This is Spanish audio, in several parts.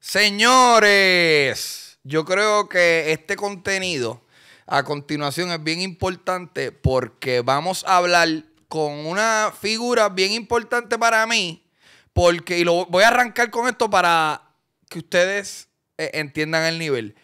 Señores, yo creo que este contenido a continuación es bien importante porque vamos a hablar con una figura bien importante para mí. Porque, y lo voy a arrancar con esto para que ustedes eh, entiendan el nivel.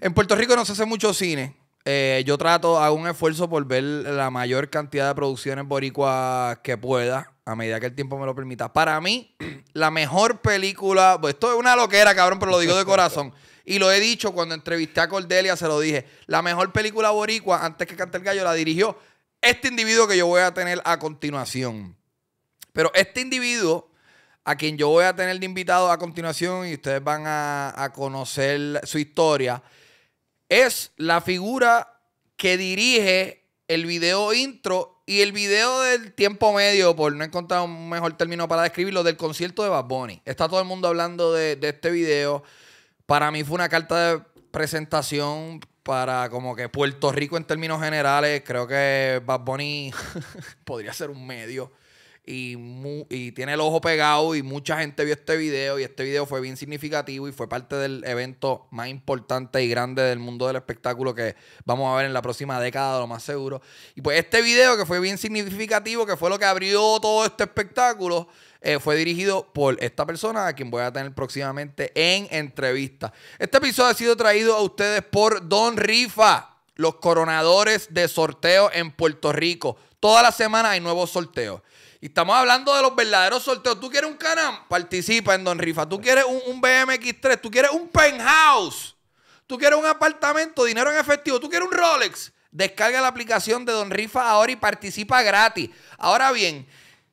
En Puerto Rico no se hace mucho cine. Eh, yo trato, hago un esfuerzo por ver la mayor cantidad de producciones boricuas que pueda a medida que el tiempo me lo permita. Para mí, la mejor película, pues, esto es una loquera, cabrón, pero lo digo de corazón. Y lo he dicho cuando entrevisté a Cordelia, se lo dije. La mejor película boricua, antes que Canta el Gallo, la dirigió este individuo que yo voy a tener a continuación. Pero este individuo, a quien yo voy a tener de invitado a continuación, y ustedes van a conocer su historia, es la figura que dirige el video intro y el video del tiempo medio, por no encontrar un mejor término para describirlo, del concierto de Bad Bunny. Está todo el mundo hablando de, este video. Para mí fue una carta de presentación para como que Puerto Rico en términos generales. Creo que Bad Bunny podría ser un medio y, tiene el ojo pegado y mucha gente vio este video y este video fue bien significativo y fue parte del evento más importante y grande del mundo del espectáculo que vamos a ver en la próxima década, lo más seguro. Y pues este video que fue bien significativo, que fue lo que abrió todo este espectáculo, eh, fue dirigido por esta persona a quien voy a tener próximamente en entrevista. Este episodio ha sido traído a ustedes por Don Rifa. Los coronadores de sorteo en Puerto Rico. Toda la semana hay nuevos sorteos estamos hablando de los verdaderos sorteos. ¿Tú quieres un canam? Participa en Don Rifa. ¿Tú quieres un, un BMX3? ¿Tú quieres un penthouse? ¿Tú quieres un apartamento? ¿Dinero en efectivo? ¿Tú quieres un Rolex? Descarga la aplicación de Don Rifa ahora y participa gratis. Ahora bien,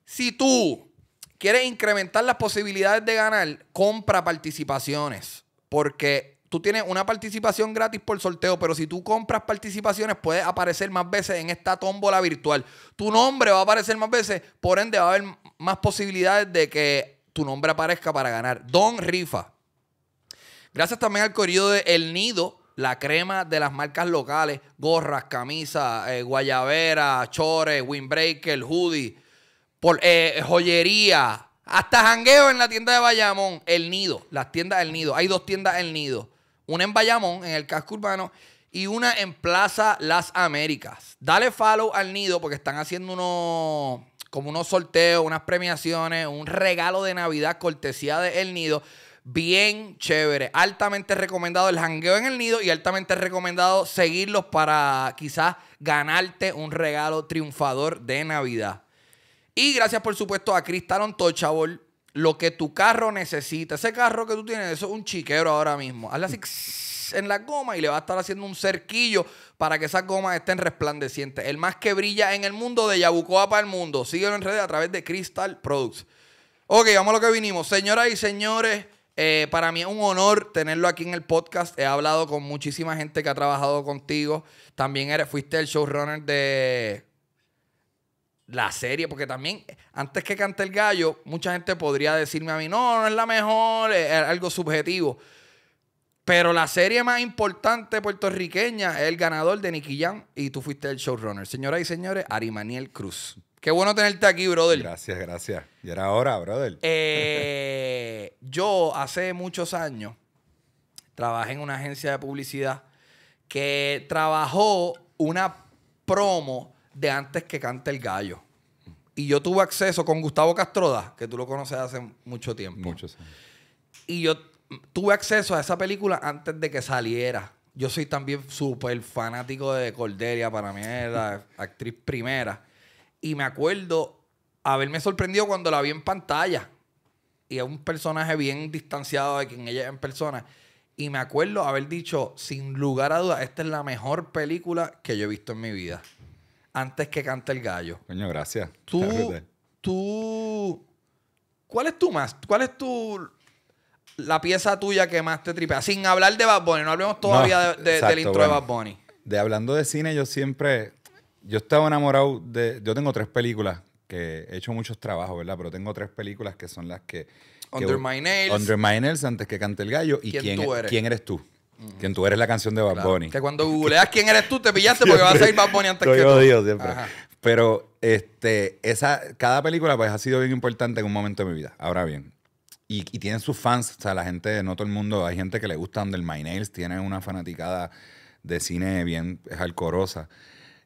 si tú quieres incrementar las posibilidades de ganar, compra participaciones. Porque tú tienes una participación gratis por sorteo, pero si tú compras participaciones, puedes aparecer más veces en esta tómbola virtual. Tu nombre va a aparecer más veces, por ende va a haber más posibilidades de que tu nombre aparezca para ganar. Don Rifa. Gracias también al corrido de El Nido, la crema de las marcas locales, gorras, camisas, guayavera, eh, guayabera, chores, windbreaker, hoodie, por, eh, joyería, hasta jangueo en la tienda de Bayamón, El Nido, las tiendas El Nido. Hay dos tiendas El Nido una en Bayamón, en el casco urbano, y una en Plaza Las Américas. Dale follow al nido porque están haciendo unos como unos sorteos, unas premiaciones, un regalo de Navidad cortesía de El Nido. Bien chévere, altamente recomendado el jangueo en el nido y altamente recomendado seguirlos para quizás ganarte un regalo triunfador de Navidad. Y gracias por supuesto a Cristalon Tochabol lo que tu carro necesita. Ese carro que tú tienes, eso es un chiquero ahora mismo. Hazle así en la goma y le va a estar haciendo un cerquillo para que esas gomas estén resplandecientes. El más que brilla en el mundo de Yabucoa para el mundo. Síguelo en redes a través de Crystal Products. Ok, vamos a lo que vinimos. Señoras y señores, eh, para mí es un honor tenerlo aquí en el podcast. He hablado con muchísima gente que ha trabajado contigo. También eres, fuiste el showrunner de la serie, porque también antes que cante el gallo, mucha gente podría decirme a mí, no, no es la mejor, es algo subjetivo. Pero la serie más importante puertorriqueña es el ganador de Nicky Jam y tú fuiste el showrunner. Señoras y señores, Arimaniel Cruz. Qué bueno tenerte aquí, brother. Gracias, gracias. Y era hora, brother. Eh, yo hace muchos años trabajé en una agencia de publicidad que trabajó una promo de antes que cante el gallo. Y yo tuve acceso con Gustavo Castroda, que tú lo conoces hace mucho tiempo. Muchos Y yo tuve acceso a esa película antes de que saliera. Yo soy también súper fanático de Cordelia, para mí es la actriz primera. Y me acuerdo haberme sorprendido cuando la vi en pantalla. Y es un personaje bien distanciado de quien ella es en persona. Y me acuerdo haber dicho, sin lugar a dudas, esta es la mejor película que yo he visto en mi vida antes que cante el gallo. Coño, gracias. Tú, tú, ¿cuál es tu más? ¿Cuál es tu la pieza tuya que más te tripea? Sin hablar de Bad Bunny, no hablemos todavía del intro de Bad Bunny. De hablando de cine, yo siempre, yo estaba enamorado de, yo tengo tres películas que he hecho muchos trabajos, ¿verdad? Pero tengo tres películas que son las que... Underminers. Under My antes que cante el gallo. ¿Y quién, e, eres? quién eres tú? Quien tú eres la canción de Bad Que cuando googleas quién eres tú, te pillaste porque vas a ir Bad antes que tú. Dios, siempre. Pero este, esa, cada película pues ha sido bien importante en un momento de mi vida. Ahora bien, y, tienen sus fans, o sea, la gente, no todo el mundo, hay gente que le gusta Under My Nails, tiene una fanaticada de cine bien alcorosa.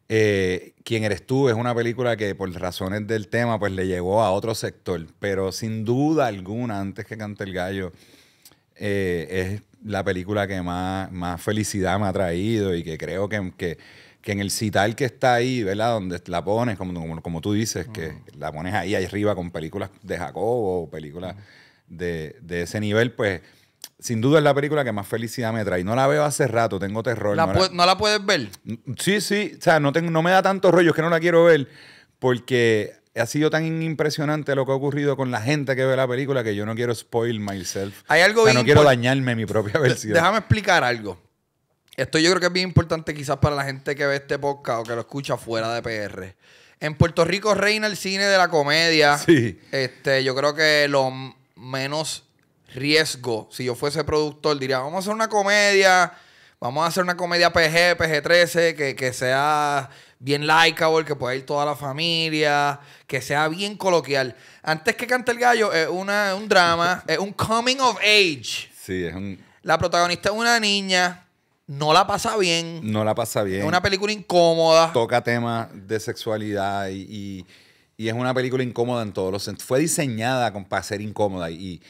Eh, quién eres tú es una película que por razones del tema pues le llegó a otro sector, pero sin duda alguna, antes que cante el gallo, eh, es la película que más, más felicidad me ha traído y que creo que, en el cital que está ahí, ¿verdad? Donde la pones, como, como, tú dices, que la pones ahí, arriba con películas de Jacobo o películas de, de, ese nivel, pues sin duda es la película que más felicidad me trae. No la veo hace rato, tengo terror. no, la... puedes ver? Mm, sí, sí, o sea, no, tengo, no me da tanto rollo, que no la quiero ver porque ha sido tan impresionante lo que ha ocurrido con la gente que ve la película que yo no quiero spoil myself. Hay no quiero dañarme mi propia versión. Déjame explicar algo. Esto yo creo que es bien importante quizás para la gente que ve este podcast o que lo escucha fuera de PR. En Puerto Rico reina el cine de la comedia. Sí. Este, yo creo que lo menos riesgo, si yo fuese productor, diría, vamos a hacer una comedia, vamos a hacer una comedia PG, PG-13, que, que sea bien likeable, que pueda ir toda la familia, que sea bien coloquial. Antes que cante el gallo, es un drama, es un coming of age. Sí, es un... La protagonista es una niña, no la pasa bien. No la pasa bien. Es una película incómoda. Toca temas de sexualidad y, es una película incómoda en todos los sentidos. Fue diseñada para ser incómoda y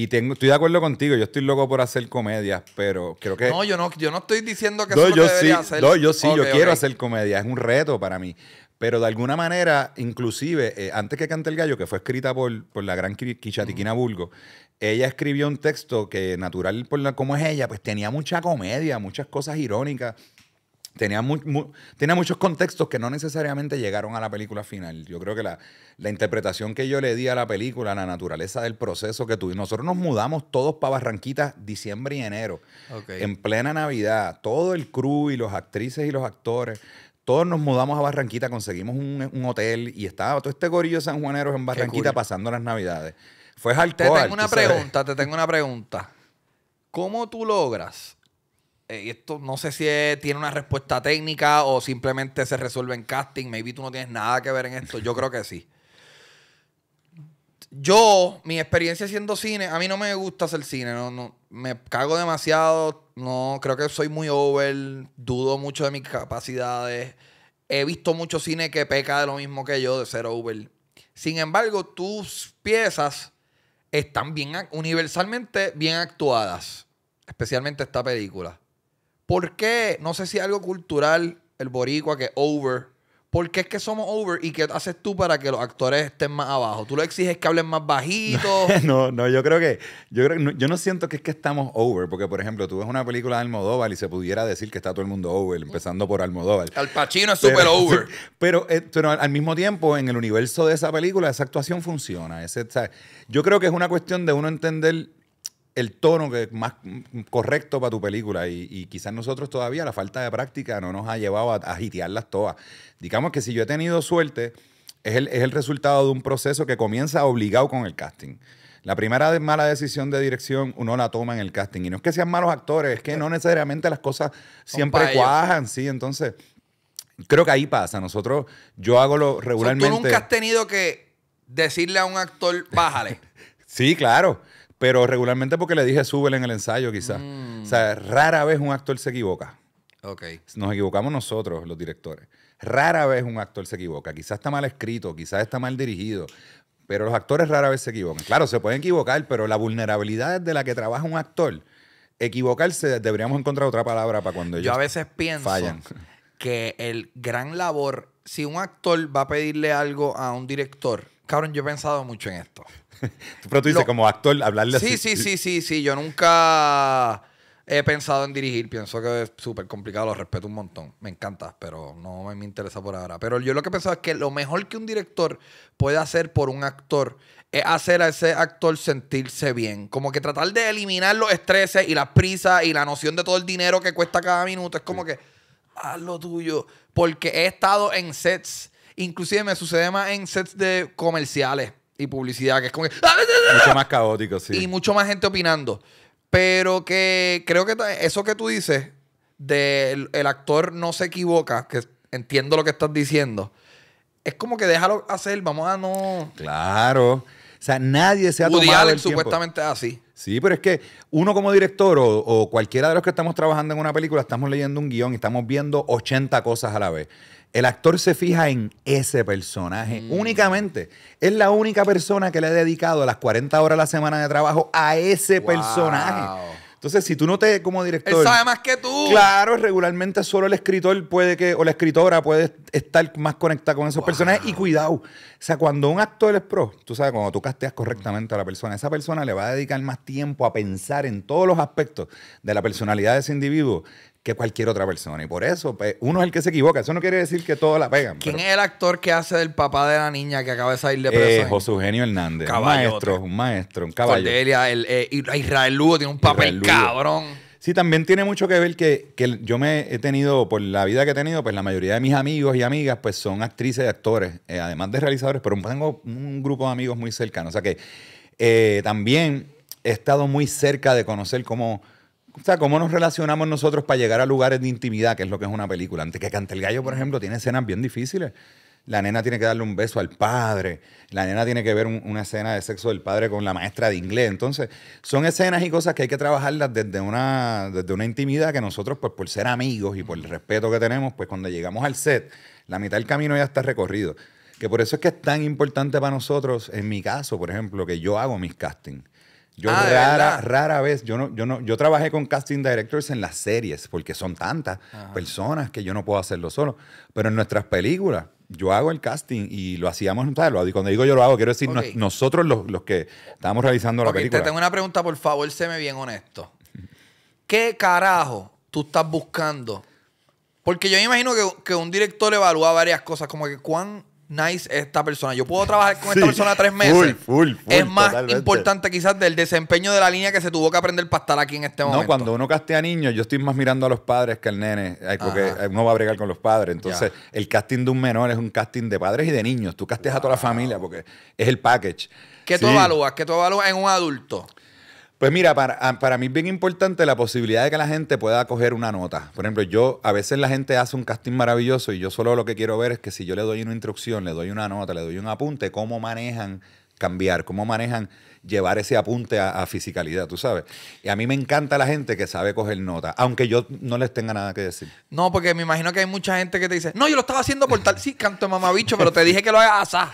y estoy de acuerdo contigo, yo estoy loco por hacer comedias, pero creo que. No, yo no, yo no estoy diciendo que no, eso yo sí, No, yo sí, yo quiero hacer comedia, es un reto para mí. Pero de alguna manera, inclusive, eh, antes que Cante el Gallo, que fue escrita por, por la gran Quichatiquina Bulgo, ella escribió un texto que, natural por la, como es ella, pues tenía mucha comedia, muchas cosas irónicas tenía, muchos contextos que no necesariamente llegaron a la película final. Yo creo que la, interpretación que yo le di a la película, la naturaleza del proceso que tuvimos. Nosotros nos mudamos todos para Barranquita diciembre y enero, en plena Navidad. Todo el crew y los actrices y los actores todos nos mudamos a Barranquita, conseguimos un, hotel y estaba todo este gorillo de sanjuaneros en Barranquita pasando las navidades. Fue hardcore. Te tengo una pregunta, te tengo una pregunta. ¿Cómo tú logras eh, y esto no sé si tiene una respuesta técnica o simplemente se resuelve en casting, maybe tú no tienes nada que ver en esto, yo creo que sí. Yo, mi experiencia haciendo cine, a mí no me gusta hacer cine, no, no, me cago demasiado, no, creo que soy muy over, dudo mucho de mis capacidades. He visto mucho cine que peca de lo mismo que yo, de ser over. Sin embargo, tus piezas están bien, universalmente bien actuadas, especialmente esta película. ¿Por qué? No sé si algo cultural, el boricua que over. ¿Por qué es que somos over y qué haces tú para que los actores estén más abajo? ¿Tú lo exiges que hablen más bajito? No, no, yo creo que yo no, yo no siento que es que estamos over, porque por ejemplo, tú ves una película de Almodóvar y se pudiera decir que está todo el mundo over, empezando por Almodóvar. Al Pacino es súper over. pero, eh, al mismo tiempo, en el universo de esa película, esa actuación funciona. Ese, yo creo que es una cuestión de uno entender el tono que es más correcto para tu película y, quizás nosotros todavía la falta de práctica no nos ha llevado a, a todas. Digamos que si yo he tenido suerte, es el, resultado de un proceso que comienza obligado con el casting. La primera mala decisión de dirección uno la toma en el casting. Y no es que sean malos actores, es que no necesariamente las cosas siempre cuajan, sí. Entonces, creo que ahí pasa. Nosotros, yo hago lo regularmente. Tú nunca has tenido que decirle a un actor, bájale. sí, claro. Pero regularmente porque le dije súbele en el ensayo, quizás. O mm. sea, rara vez un actor se equivoca. Ok. Nos equivocamos nosotros, los directores. Rara vez un actor se equivoca. Quizás está mal escrito, quizás está mal dirigido. Pero los actores rara vez se equivocan. Claro, se pueden equivocar, pero la vulnerabilidad de la que trabaja un actor, equivocarse, deberíamos encontrar otra palabra para cuando ellos Yo a veces pienso que el gran labor, si un actor va a pedirle algo a un director, cabrón, yo he pensado mucho en esto. pero tú dices, como actor, hablarle sí, así. Sí, sí, sí, sí, yo nunca he pensado en dirigir. Pienso que es súper complicado, lo respeto un montón. Me encanta, pero no me interesa por ahora. Pero yo lo que pensaba es que lo mejor que un director puede hacer por un actor es hacer a ese actor sentirse bien. Como que tratar de eliminar los estreses y las prisas y la noción de todo el dinero que cuesta cada minuto. Es como que, haz ah, lo tuyo. Porque he estado en sets, inclusive me sucede más en sets de comerciales y publicidad, que es como que... Mucho ¡Ah! más caótico, sí. Y mucho más gente opinando. Pero que creo que eso que tú dices del actor no se equivoca, que entiendo lo que estás diciendo, es como que déjalo hacer, vamos a no... Claro. O sea, nadie se ha supuestamente así. Sí, pero es que uno como director o, o, cualquiera de los que estamos trabajando en una película, estamos leyendo un guión y estamos viendo 80 cosas a la vez. El actor se fija en ese personaje mm. únicamente. Es la única persona que le ha dedicado las 40 horas a la semana de trabajo a ese personaje. Entonces, si tú no te, como director. Él sabe más que tú. Claro, regularmente solo el escritor puede que, o la escritora puede estar más conectada con esos personajes. Y cuidado. O sea, cuando un actor es pro, tú sabes, cuando tú casteas correctamente a la persona, esa persona le va a dedicar más tiempo a pensar en todos los aspectos de la personalidad de ese individuo que cualquier otra persona. Y por eso, pues, uno es el que se equivoca. Eso no quiere decir que todos la pegan. ¿Quién es el actor que hace del papá de la niña que acaba de salir de presa? Eh, José Eugenio Hernández. Un maestro, un maestro, un caballo. Cordelia, eh, Israel Lugo tiene un papel cabrón. Sí, también tiene mucho que ver que, yo me he tenido, por la vida que he tenido, pues la mayoría de mis amigos y amigas pues son actrices y actores, eh, además de realizadores, pero tengo un grupo de amigos muy cercanos O sea que eh, también he estado muy cerca de conocer cómo o sea, cómo nos relacionamos nosotros para llegar a lugares de intimidad, que es lo que es una película. Antes que Cante el Gallo, por ejemplo, tiene escenas bien difíciles. La nena tiene que darle un beso al padre. La nena tiene que ver una escena de sexo del padre con la maestra de inglés. Entonces, son escenas y cosas que hay que trabajarlas desde una, desde una intimidad que nosotros, pues por ser amigos y por el respeto que tenemos, pues cuando llegamos al set, la mitad del camino ya está recorrido. Que por eso es que es tan importante para nosotros, en mi caso, por ejemplo, que yo hago mis castings yo ah, rara, vez, yo no, yo no, yo trabajé con casting directors en las series, porque son tantas personas que yo no puedo hacerlo solo. Pero en nuestras películas, yo hago el casting y lo hacíamos, ¿sabes? cuando digo yo lo hago, quiero decir nosotros los, que estábamos realizando la película. Te tengo una pregunta, por favor, séme bien honesto. ¿Qué carajo tú estás buscando? Porque yo me imagino que, que un director evalúa varias cosas, como que cuán nice esta persona. Yo puedo trabajar con esta persona tres meses. Full, es más importante quizás del desempeño de la línea que se tuvo que aprender para estar aquí en este momento. No, cuando uno castea niños, yo estoy más mirando a los padres que al nene, porque uno va a bregar con los padres. Entonces, el casting de un menor es un casting de padres y de niños. Tú casteas a toda la familia porque es el package. ¿Qué tú evalúas? ¿Qué tú evalúas en un adulto? Pues mira, para, ah, para, mí es bien importante la posibilidad de que la gente pueda coger una nota. Por ejemplo, yo a veces la gente hace un casting maravilloso y yo solo lo que quiero ver es que si yo le doy una instrucción, le doy una nota, le doy un apunte, cómo manejan cambiar, cómo manejan llevar ese apunte a, a fisicalidad, tú sabes. Y a mí me encanta la gente que sabe coger nota, aunque yo no les tenga nada que decir. No, porque me imagino que hay mucha gente que te dice, no, yo lo estaba haciendo por tal, sí, canto de mamabicho, pero te dije que lo hagas así,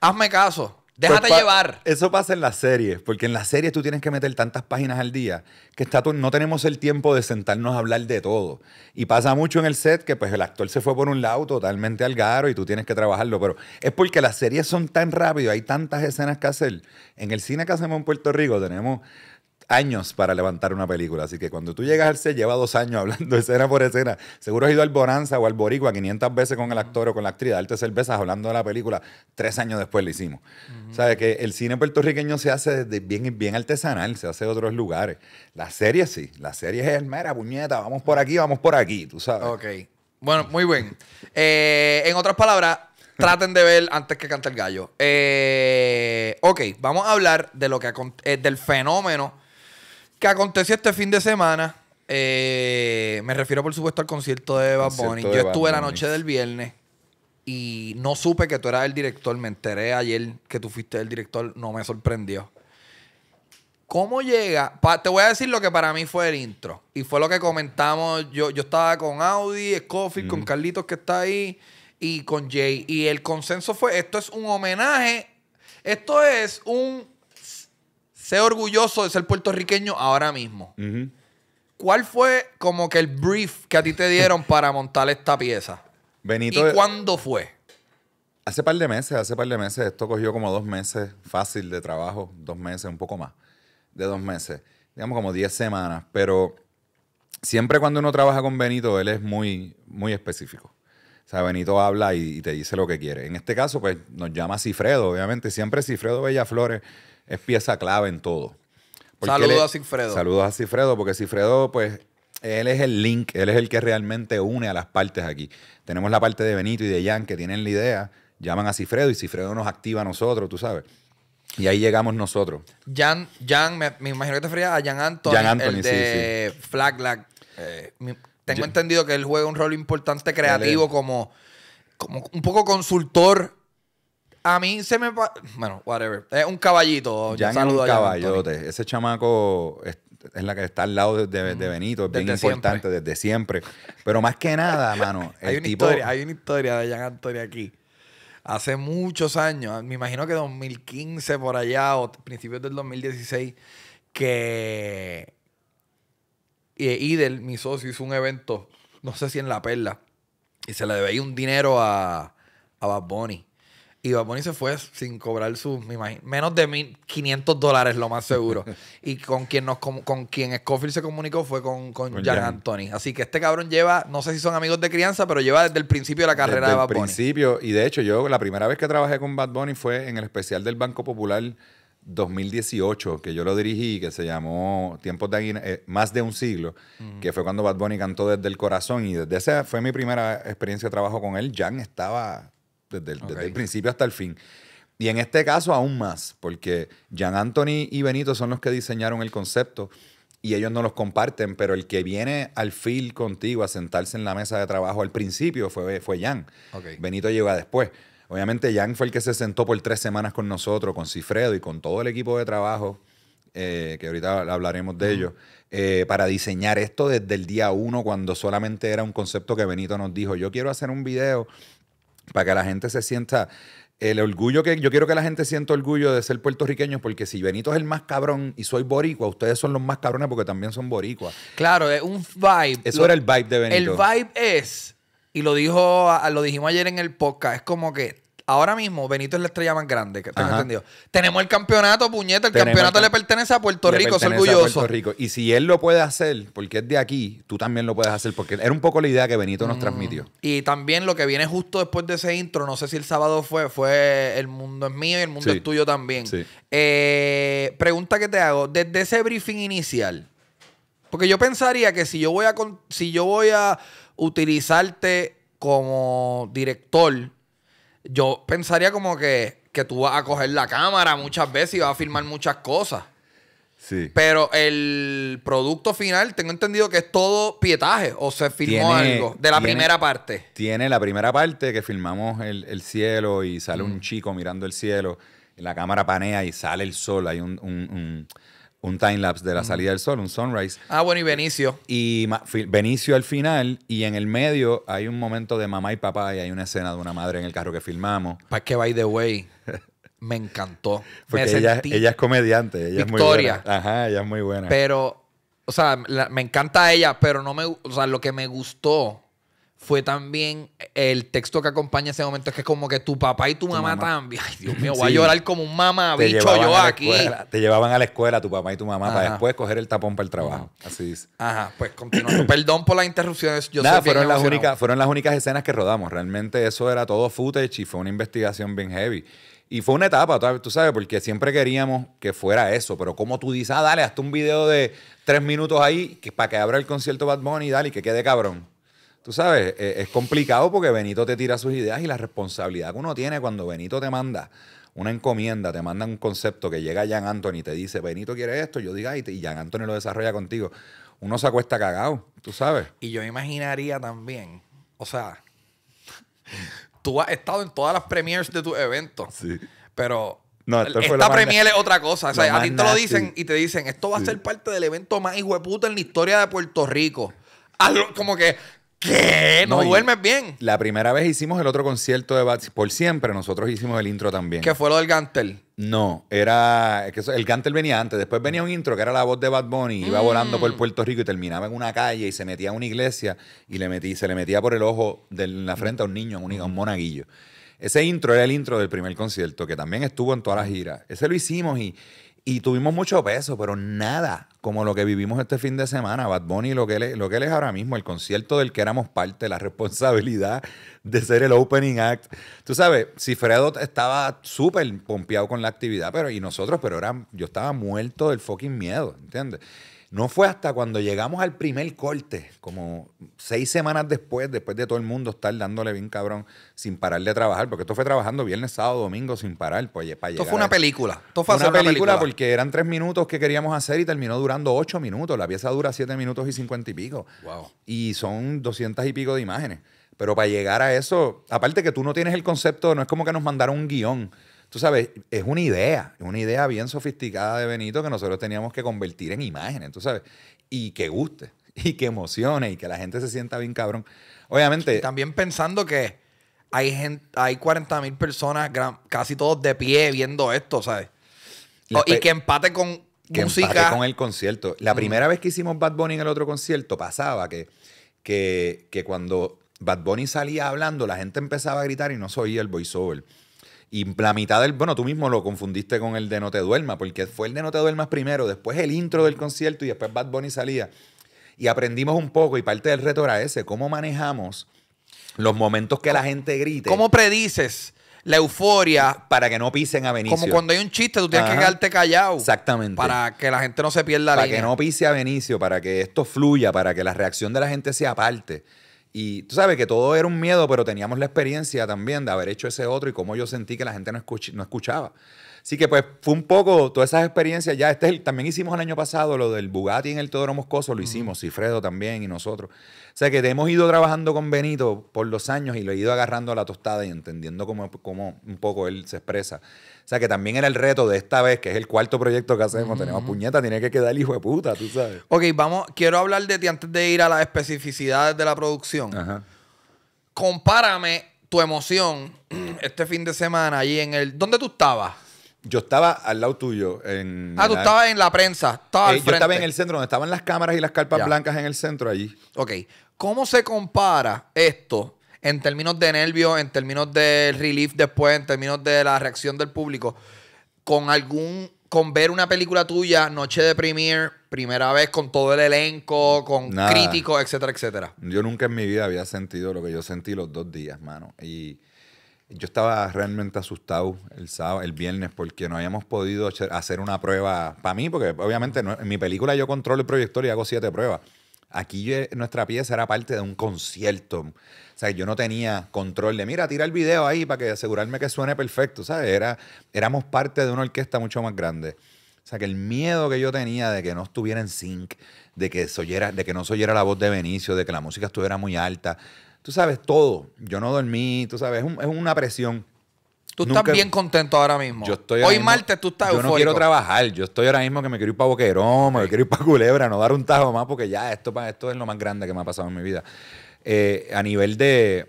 hazme caso. Pues Déjate llevar. Eso pasa en las series, porque en las series tú tienes que meter tantas páginas al día que está no tenemos el tiempo de sentarnos a hablar de todo. Y pasa mucho en el set que pues el actor se fue por un lado totalmente al garo y tú tienes que trabajarlo, pero es porque las series son tan rápido, hay tantas escenas que hacer. En el cine que hacemos en Puerto Rico tenemos años para levantar una película. Así que cuando tú llegas al set, lleva dos años hablando escena por escena. Seguro has ido al Bonanza o al Boricua 500 veces con el actor o con la actriz, darte cervezas hablando de la película. Tres años después la hicimos. ¿Sabes? Que el cine puertorriqueño se hace desde bien, bien artesanal, se hace de otros lugares. La serie sí. La serie es, el mera puñeta, vamos por aquí, vamos por aquí, tú sabes. Ok. Bueno, muy bien. Eh, en otras palabras, traten de ver antes que cante el gallo. Eh, ok, vamos a hablar de lo que, eh, del fenómeno que aconteció este fin de semana. Eh, me refiero, por supuesto, al concierto de Bad Bunny. Yo estuve la noche del viernes y no supe que tú eras el director. Me enteré ayer que tú fuiste el director. No me sorprendió. ¿Cómo llega? te voy a decir lo que para mí fue el intro. Y fue lo que comentamos. Yo, yo estaba con Audi, Scofield, con mm. Carlitos que está ahí y con Jay. Y el consenso fue, esto es un homenaje. Esto es un orgulloso de ser puertorriqueño ahora mismo. ¿Cuál fue como que el brief que a ti te dieron para montar esta pieza? Benito. ¿Y cuándo fue? Hace par de meses, hace par de meses. Esto cogió como dos meses fácil de trabajo, dos meses, un poco más de dos meses. Digamos como diez semanas, pero siempre cuando uno trabaja con Benito, él es muy, muy específico. O sea, Benito habla y, te dice lo que quiere. En este caso, pues nos llama Cifredo, obviamente. Siempre Cifredo Bellaflores es pieza clave en todo. saludos a Cifredo. Saludos a Cifredo, porque Cifredo, pues, él es el link, él es el que realmente une a las partes aquí. Tenemos la parte de Benito y de Jan que tienen la idea, llaman a Cifredo y Cifredo nos activa a nosotros, tú sabes. Y ahí llegamos nosotros. Jan, Jan me, imagino que te referías a Jan Anthony, Jan el de sí, eh, tengo entendido que él juega un rol importante creativo como, como un poco consultor a mí se me... Bueno, whatever. Es un caballito. un caballote. Ese chamaco es, la que está al lado de, Benito. Es bien importante desde siempre. Pero más que nada, mano, hay una Historia, hay una historia de Jan Antonio aquí. Hace muchos años, me imagino que 2015 por allá o principios del 2016, que Idel, mi socio, hizo un evento, no sé si en La Perla, y se le debía un dinero a, a Bad Bunny. Y Bad Bunny se fue sin cobrar su, me imagino, menos de 1.500 dólares, lo más seguro. y con quien nos con, con quien Scofield se comunicó fue con, con, Jan, Anthony. Así que este cabrón lleva, no sé si son amigos de crianza, pero lleva desde el principio de la carrera de Bad Bunny. Desde el principio. Y de hecho, yo la primera vez que trabajé con Bad Bunny fue en el especial del Banco Popular 2018, que yo lo dirigí, que se llamó Tiempos de Aguina, eh, más de un siglo, que fue cuando Bad Bunny cantó desde el corazón. Y desde esa fue mi primera experiencia de trabajo con él. Jan estaba desde el, principio hasta el fin. Y en este caso aún más, porque Jan Anthony y Benito son los que diseñaron el concepto y ellos no los comparten, pero el que viene al fil contigo a sentarse en la mesa de trabajo al principio fue, fue Jan. Benito llegó después. Obviamente Jan fue el que se sentó por tres semanas con nosotros, con Cifredo y con todo el equipo de trabajo, eh, que ahorita hablaremos de ellos, eh, para diseñar esto desde el día uno, cuando solamente era un concepto que Benito nos dijo, yo quiero hacer un video para que la gente se sienta el orgullo que yo quiero que la gente sienta orgullo de ser puertorriqueño porque si Benito es el más cabrón y soy boricua, ustedes son los más cabrones porque también son boricua. Claro, es un vibe. Eso era el vibe de Benito. El vibe es y lo dijo lo dijimos ayer en el podcast, es como que ahora mismo Benito es la estrella más grande, que Tenemos el campeonato, puñeta, el campeonato le pertenece a Puerto Rico, es orgulloso. Rico. Y si él lo puede hacer, porque es de aquí, tú también lo puedes hacer, porque era un poco la idea que Benito nos mm. transmitió. Y también lo que viene justo después de ese intro, no sé si el sábado fue, fue El mundo es mío y el mundo es tuyo también. Eh, pregunta que te hago, desde ese briefing inicial, porque yo pensaría que si yo voy a, si yo voy a utilizarte como director, yo pensaría como que, que tú vas a coger la cámara muchas veces y vas a filmar muchas cosas. Sí. Pero el producto final, tengo entendido que es todo pietaje o se filmó algo de la primera parte. Tiene la primera parte que filmamos el, cielo y sale un mm. chico mirando el cielo, la cámara panea y sale el sol. Hay un un time lapse de la salida del sol, un sunrise. Ah, bueno, y Benicio. Y Benicio al final, y en el medio hay un momento de mamá y papá, y hay una escena de una madre en el carro que filmamos. Para que by the way, me encantó. Porque ella, es comediante, ella es muy buena. Ajá, ella es muy buena. Pero, o sea, me encanta ella, pero no me, o sea, lo que me gustó fue también el texto que acompaña ese momento, es que es como que tu papá y tu, mamá, también. Ay, Dios mío, voy a llorar como un mamá, bicho, yo aquí. te llevaban a la escuela tu papá y tu mamá para después coger el tapón para el trabajo. Así dice. Ajá, pues continuando. Perdón por las interrupciones. Yo fueron las, únicas, fueron las únicas escenas que rodamos. Realmente eso era todo footage y fue una investigación bien heavy. Y fue una etapa, tú sabes, porque siempre queríamos que fuera eso, pero como tú dices, ah, dale, hazte un video de tres minutos ahí que, para que abra el concierto Bad Bunny, dale, y que quede cabrón tú sabes, e, es complicado porque Benito te tira sus ideas y la responsabilidad que uno tiene cuando Benito te manda una encomienda, te manda un concepto que llega a Jan Anthony y te dice, Benito quiere esto, yo diga, y, Jan Anthony lo desarrolla contigo. Uno se acuesta cagado, tú sabes. Y yo imaginaría también, o sea, tú has estado en todas las premiers de tu evento. sí. pero esta premiere es otra cosa. O sea, a ti te lo dicen y te dicen, esto va a ser parte del evento más hijo en la historia de Puerto Rico. Algo, como que, ¿Qué? ¿No, duermes bien? La primera vez hicimos el otro concierto de Bad por siempre, nosotros hicimos el intro también. ¿Qué fue lo del Gantel? No, era el Gantel venía antes, después venía un intro que era la voz de Bad Bunny, iba mm. volando por Puerto Rico y terminaba en una calle y se metía a una iglesia y le se le metía por el ojo de la frente a un niño, un, a un mm. monaguillo. Ese intro era el intro del primer concierto, que también estuvo en todas las giras. Ese lo hicimos y, y tuvimos mucho peso, pero nada como lo que vivimos este fin de semana. Bad Bunny, lo que, él, es, lo que él es ahora mismo, el concierto del que éramos parte, la responsabilidad de ser el opening act. Tú sabes, si Fredo estaba súper pompeado con la actividad, pero y nosotros, pero eran yo estaba muerto del fucking miedo, ¿entiendes? No fue hasta cuando llegamos al primer corte, como seis semanas después, después de todo el mundo estar dándole bien cabrón, sin parar de trabajar, porque esto fue trabajando viernes, sábado, domingo, sin parar. Pues, esto fue una película. Esto fue una, película, porque eran tres minutos que queríamos hacer y terminó durando ocho minutos. La pieza dura siete minutos y cincuenta y pico. Wow. Y son doscientas y pico de imágenes. Pero para llegar a eso, aparte que tú no tienes el concepto, no es como que nos mandaron un guión tú sabes, es una idea, una idea bien sofisticada de Benito que nosotros teníamos que convertir en imágenes, tú sabes, y que guste, y que emocione, y que la gente se sienta bien cabrón. Obviamente. también pensando que hay, gente, hay 40 mil personas, casi todos de pie, viendo esto, ¿sabes? y que empate con que música. Empate con el concierto. La mm. primera vez que hicimos Bad Bunny en el otro concierto pasaba que, que, que cuando Bad Bunny salía hablando, la gente empezaba a gritar y no se oía el voiceover. Y la mitad del, bueno, tú mismo lo confundiste con el de No Te Duermas, porque fue el de No Te Duermas primero, después el intro del concierto y después Bad Bunny salía. Y aprendimos un poco y parte del reto era ese, cómo manejamos los momentos que la gente grite. ¿Cómo predices? la euforia. Para que no pisen a Benicio. Como cuando hay un chiste, tú tienes que quedarte callado. Exactamente. Para que la gente no se pierda la Para que no pise a Benicio, para que esto fluya, para que la reacción de la gente sea aparte. Y tú sabes que todo era un miedo, pero teníamos la experiencia también de haber hecho ese otro y cómo yo sentí que la gente no, no escuchaba. Así que pues fue un poco todas esas experiencias ya. Este también hicimos el año pasado lo del Bugatti en el Teodoro Moscoso, lo hicimos, Cifredo también y nosotros. O sea que hemos ido trabajando con Benito por los años y lo he ido agarrando a la tostada y entendiendo cómo, cómo un poco él se expresa. O sea que también era el reto de esta vez, que es el cuarto proyecto que hacemos. Tenemos puñeta, tiene que quedar el hijo de puta, tú sabes. Ok, vamos, quiero hablar de ti antes de ir a las especificidades de la producción. Ajá. Compárame tu emoción este fin de semana allí en el. ¿Dónde tú estabas? Yo estaba al lado tuyo. En, ah, tú estabas en la prensa. Estaba al eh, yo estaba en el centro, donde estaban las cámaras y las carpas blancas en el centro allí. Ok. ¿Cómo se compara esto en términos de nervio, en términos de relief después, en términos de la reacción del público, con algún. con ver una película tuya, noche de premier, primera vez con todo el elenco, con críticos, etcétera, etcétera? Yo nunca en mi vida había sentido lo que yo sentí los dos días, mano. Y yo estaba realmente asustado el sábado, el viernes, porque no habíamos podido hacer una prueba para mí, porque obviamente en mi película yo controlo el proyector y hago siete pruebas. Aquí nuestra pieza era parte de un concierto. O sea, yo no tenía control de, mira, tira el video ahí para que asegurarme que suene perfecto. ¿Sabes? Era, éramos parte de una orquesta mucho más grande. O sea, que el miedo que yo tenía de que no estuviera en sync, de que, de que no se oyera la voz de Benicio, de que la música estuviera muy alta, tú sabes, todo. Yo no dormí, tú sabes, es, una presión. Tú estás bien contento ahora mismo. Hoy martes tú estás Yo no quiero trabajar. Yo estoy ahora mismo que me quiero ir para Boquerón, me quiero ir para Culebra, no dar un tajo más porque ya esto, esto es lo más grande que me ha pasado en mi vida. Eh, a nivel de...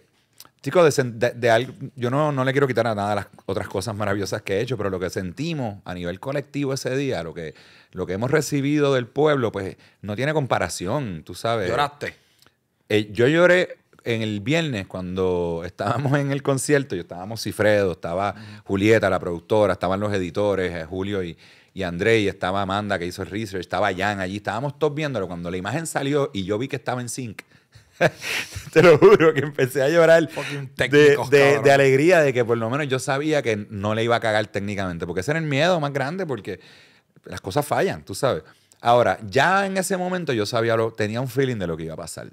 Chicos, de, de, yo no, le quiero quitar a nada las otras cosas maravillosas que he hecho, pero lo que sentimos a nivel colectivo ese día, lo que, lo que hemos recibido del pueblo, pues no tiene comparación, tú sabes. ¿Lloraste? Eh, yo lloré en el viernes, cuando estábamos en el concierto, yo estábamos Cifredo, estaba Julieta, la productora, estaban los editores, eh, Julio y, y André, y estaba Amanda que hizo el research, estaba Jan allí, estábamos todos viéndolo. Cuando la imagen salió y yo vi que estaba en sync, te lo juro que empecé a llorar de, de, alegría de que por lo menos yo sabía que no le iba a cagar técnicamente, porque ese era el miedo más grande, porque las cosas fallan, tú sabes. Ahora, ya en ese momento yo sabía, lo, tenía un feeling de lo que iba a pasar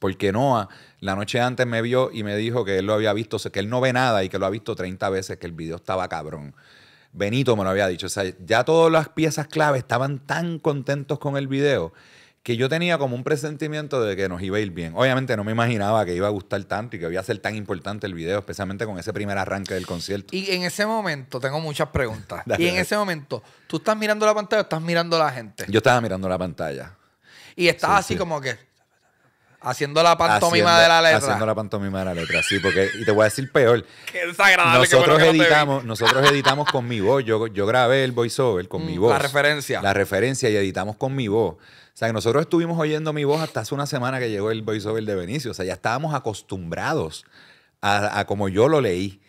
porque Noah la noche antes me vio y me dijo que él lo había visto, que él no ve nada y que lo ha visto 30 veces, que el video estaba cabrón. Benito me lo había dicho, o sea, ya todas las piezas clave estaban tan contentos con el video que yo tenía como un presentimiento de que nos iba a ir bien. Obviamente no me imaginaba que iba a gustar tanto y que iba a ser tan importante el video, especialmente con ese primer arranque del concierto. Y en ese momento, tengo muchas preguntas. y en ese momento, ¿tú estás mirando la pantalla o estás mirando a la gente? Yo estaba mirando la pantalla. Y estaba así como que... Haciendo la pantomima de la letra. Haciendo la pantomima de la letra, sí, porque, y te voy a decir peor. Nosotros editamos, nosotros editamos con mi voz. Yo, yo grabé el voiceover con mm, mi voz. La referencia. La referencia y editamos con mi voz. O sea, que nosotros estuvimos oyendo mi voz hasta hace una semana que llegó el voiceover de Benicio. O sea, ya estábamos acostumbrados a como yo lo leí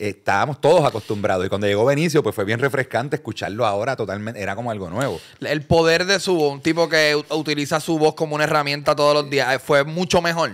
estábamos todos acostumbrados. Y cuando llegó Benicio, pues fue bien refrescante escucharlo ahora totalmente. Era como algo nuevo. El poder de su voz, un tipo que utiliza su voz como una herramienta todos los días, eh, fue mucho mejor.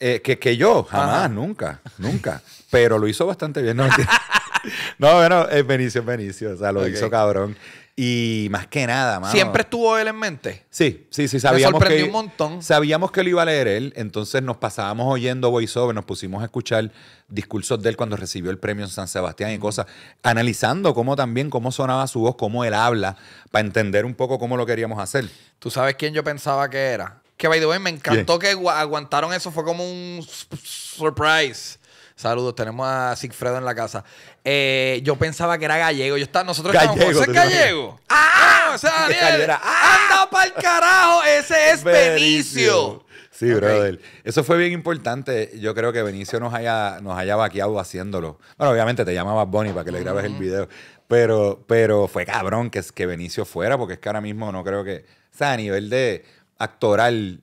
Eh, que, que, yo, jamás, nunca, nunca. Pero lo hizo bastante bien. No, no bueno, es eh, Benicio, es Benicio. O sea, lo hizo cabrón. Y más que nada, ¿Siempre estuvo él en mente? Sí, sí, sí. Sabíamos Me sorprendió un montón. Sabíamos que lo iba a leer él, entonces nos pasábamos oyendo voiceover, nos pusimos a escuchar discursos de él cuando recibió el premio en San Sebastián y cosas, analizando cómo también, cómo sonaba su voz, cómo él habla, para entender un poco cómo lo queríamos hacer. ¿Tú sabes quién yo pensaba que era? Que, by the way, me encantó que aguantaron eso. Fue como un surprise. Saludos, tenemos a Sigfredo en la casa. Eh, yo pensaba que era gallego. Yo está, nosotros gallego, ¿Ese es gallego? Ah, ¡Ah! O ¡Anda ah. para el carajo! ¡Ese es Benicio! Sí, brother. Eso fue bien importante. Yo creo que Benicio nos haya, nos haya vaqueado haciéndolo. Bueno, obviamente te llamaba Bonnie para que le grabes el video. Pero, pero fue cabrón que, que Benicio fuera, porque es que ahora mismo no creo que. O sea, a nivel de actoral,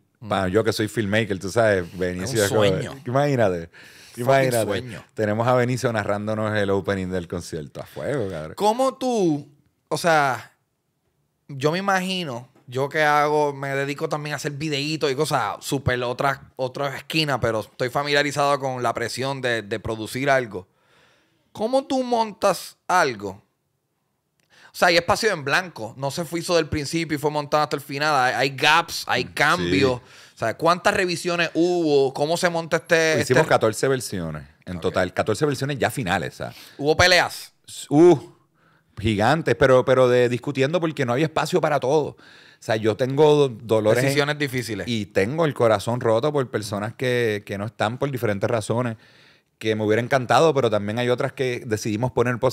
yo que soy filmmaker, tú sabes, Benicio es un sueño. imagínate. Imagínate, tenemos a Benicio narrándonos el opening del concierto a fuego, cabrón. ¿Cómo tú, o sea, yo me imagino, yo que hago, me dedico también a hacer videitos y cosas, súper otras otra esquina, pero estoy familiarizado con la presión de, producir algo. ¿Cómo tú montas algo? O sea, hay espacio en blanco. No se fue hizo del principio y fue montado hasta el final. Hay, gaps, hay mm, cambios sea, ¿cuántas revisiones hubo? ¿Cómo se monta este...? Hicimos 14 este versiones en total. 14 versiones ya finales. ¿Hubo peleas? Uh, gigantes, pero, pero de discutiendo porque no había espacio para todo. O sea, yo tengo dolores. Decisiones difíciles. Y tengo el corazón roto por personas que, que, no están por diferentes razones, que me hubiera encantado, pero también hay otras que decidimos poner. O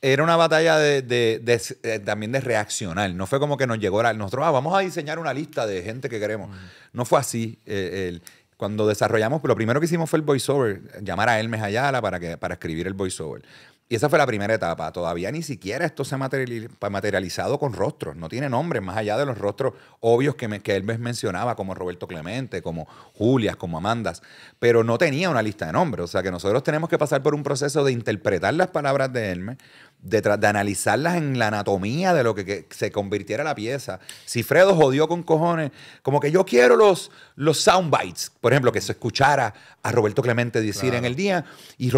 era una batalla de, eh, también de reaccionar. No fue como que nos llegó a nosotros, ah, vamos a diseñar una lista de gente que queremos. No fue así. Eh, cuando desarrollamos, lo primero que hicimos fue el voiceover, llamar a Hermes Ayala para, que, para escribir el voiceover. Y esa fue la primera etapa. Todavía ni siquiera esto se ha materializado con rostros. No tiene nombres, más allá de los rostros obvios que, Hermes mencionaba, como Roberto Clemente, como Julias, como Amandas. Pero no tenía una lista de nombres. O sea que nosotros tenemos que pasar por un proceso de interpretar las palabras de Hermes, de, analizarlas en la anatomía de lo que, se convirtiera la pieza. Si Fredo jodió con cojones, como que yo quiero los, los soundbites, por ejemplo, que se escuchara a Roberto Clemente decir en el día, y,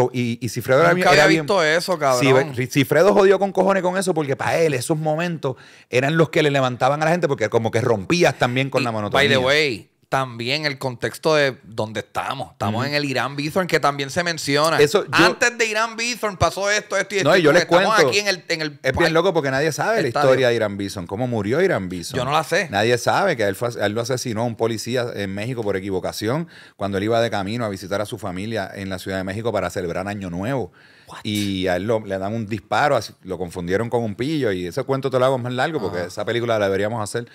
si Fredo era, había visto eso, cabrón. Si, si, Fredo jodió con cojones con eso, porque para él esos momentos eran los que le levantaban a la gente, porque como que rompías también con la monotonía. By the way, también el contexto de donde estamos. Estamos en el Irán Bithorn, que también se menciona. Eso, Antes de Irán Bithorn pasó esto, esto y esto. No, yo les cuento. Aquí en el, es bien loco porque nadie sabe la historia de Irán Bison, cómo murió Irán Bison. Yo no la sé. Nadie sabe que él, fue, él lo asesinó un policía en México por equivocación cuando él iba de camino a visitar a su familia en la Ciudad de México para celebrar Año Nuevo. Y a él le dan un disparo, lo confundieron con un pillo. Y ese cuento te lo hago más largo porque ah. esa película la deberíamos hacer.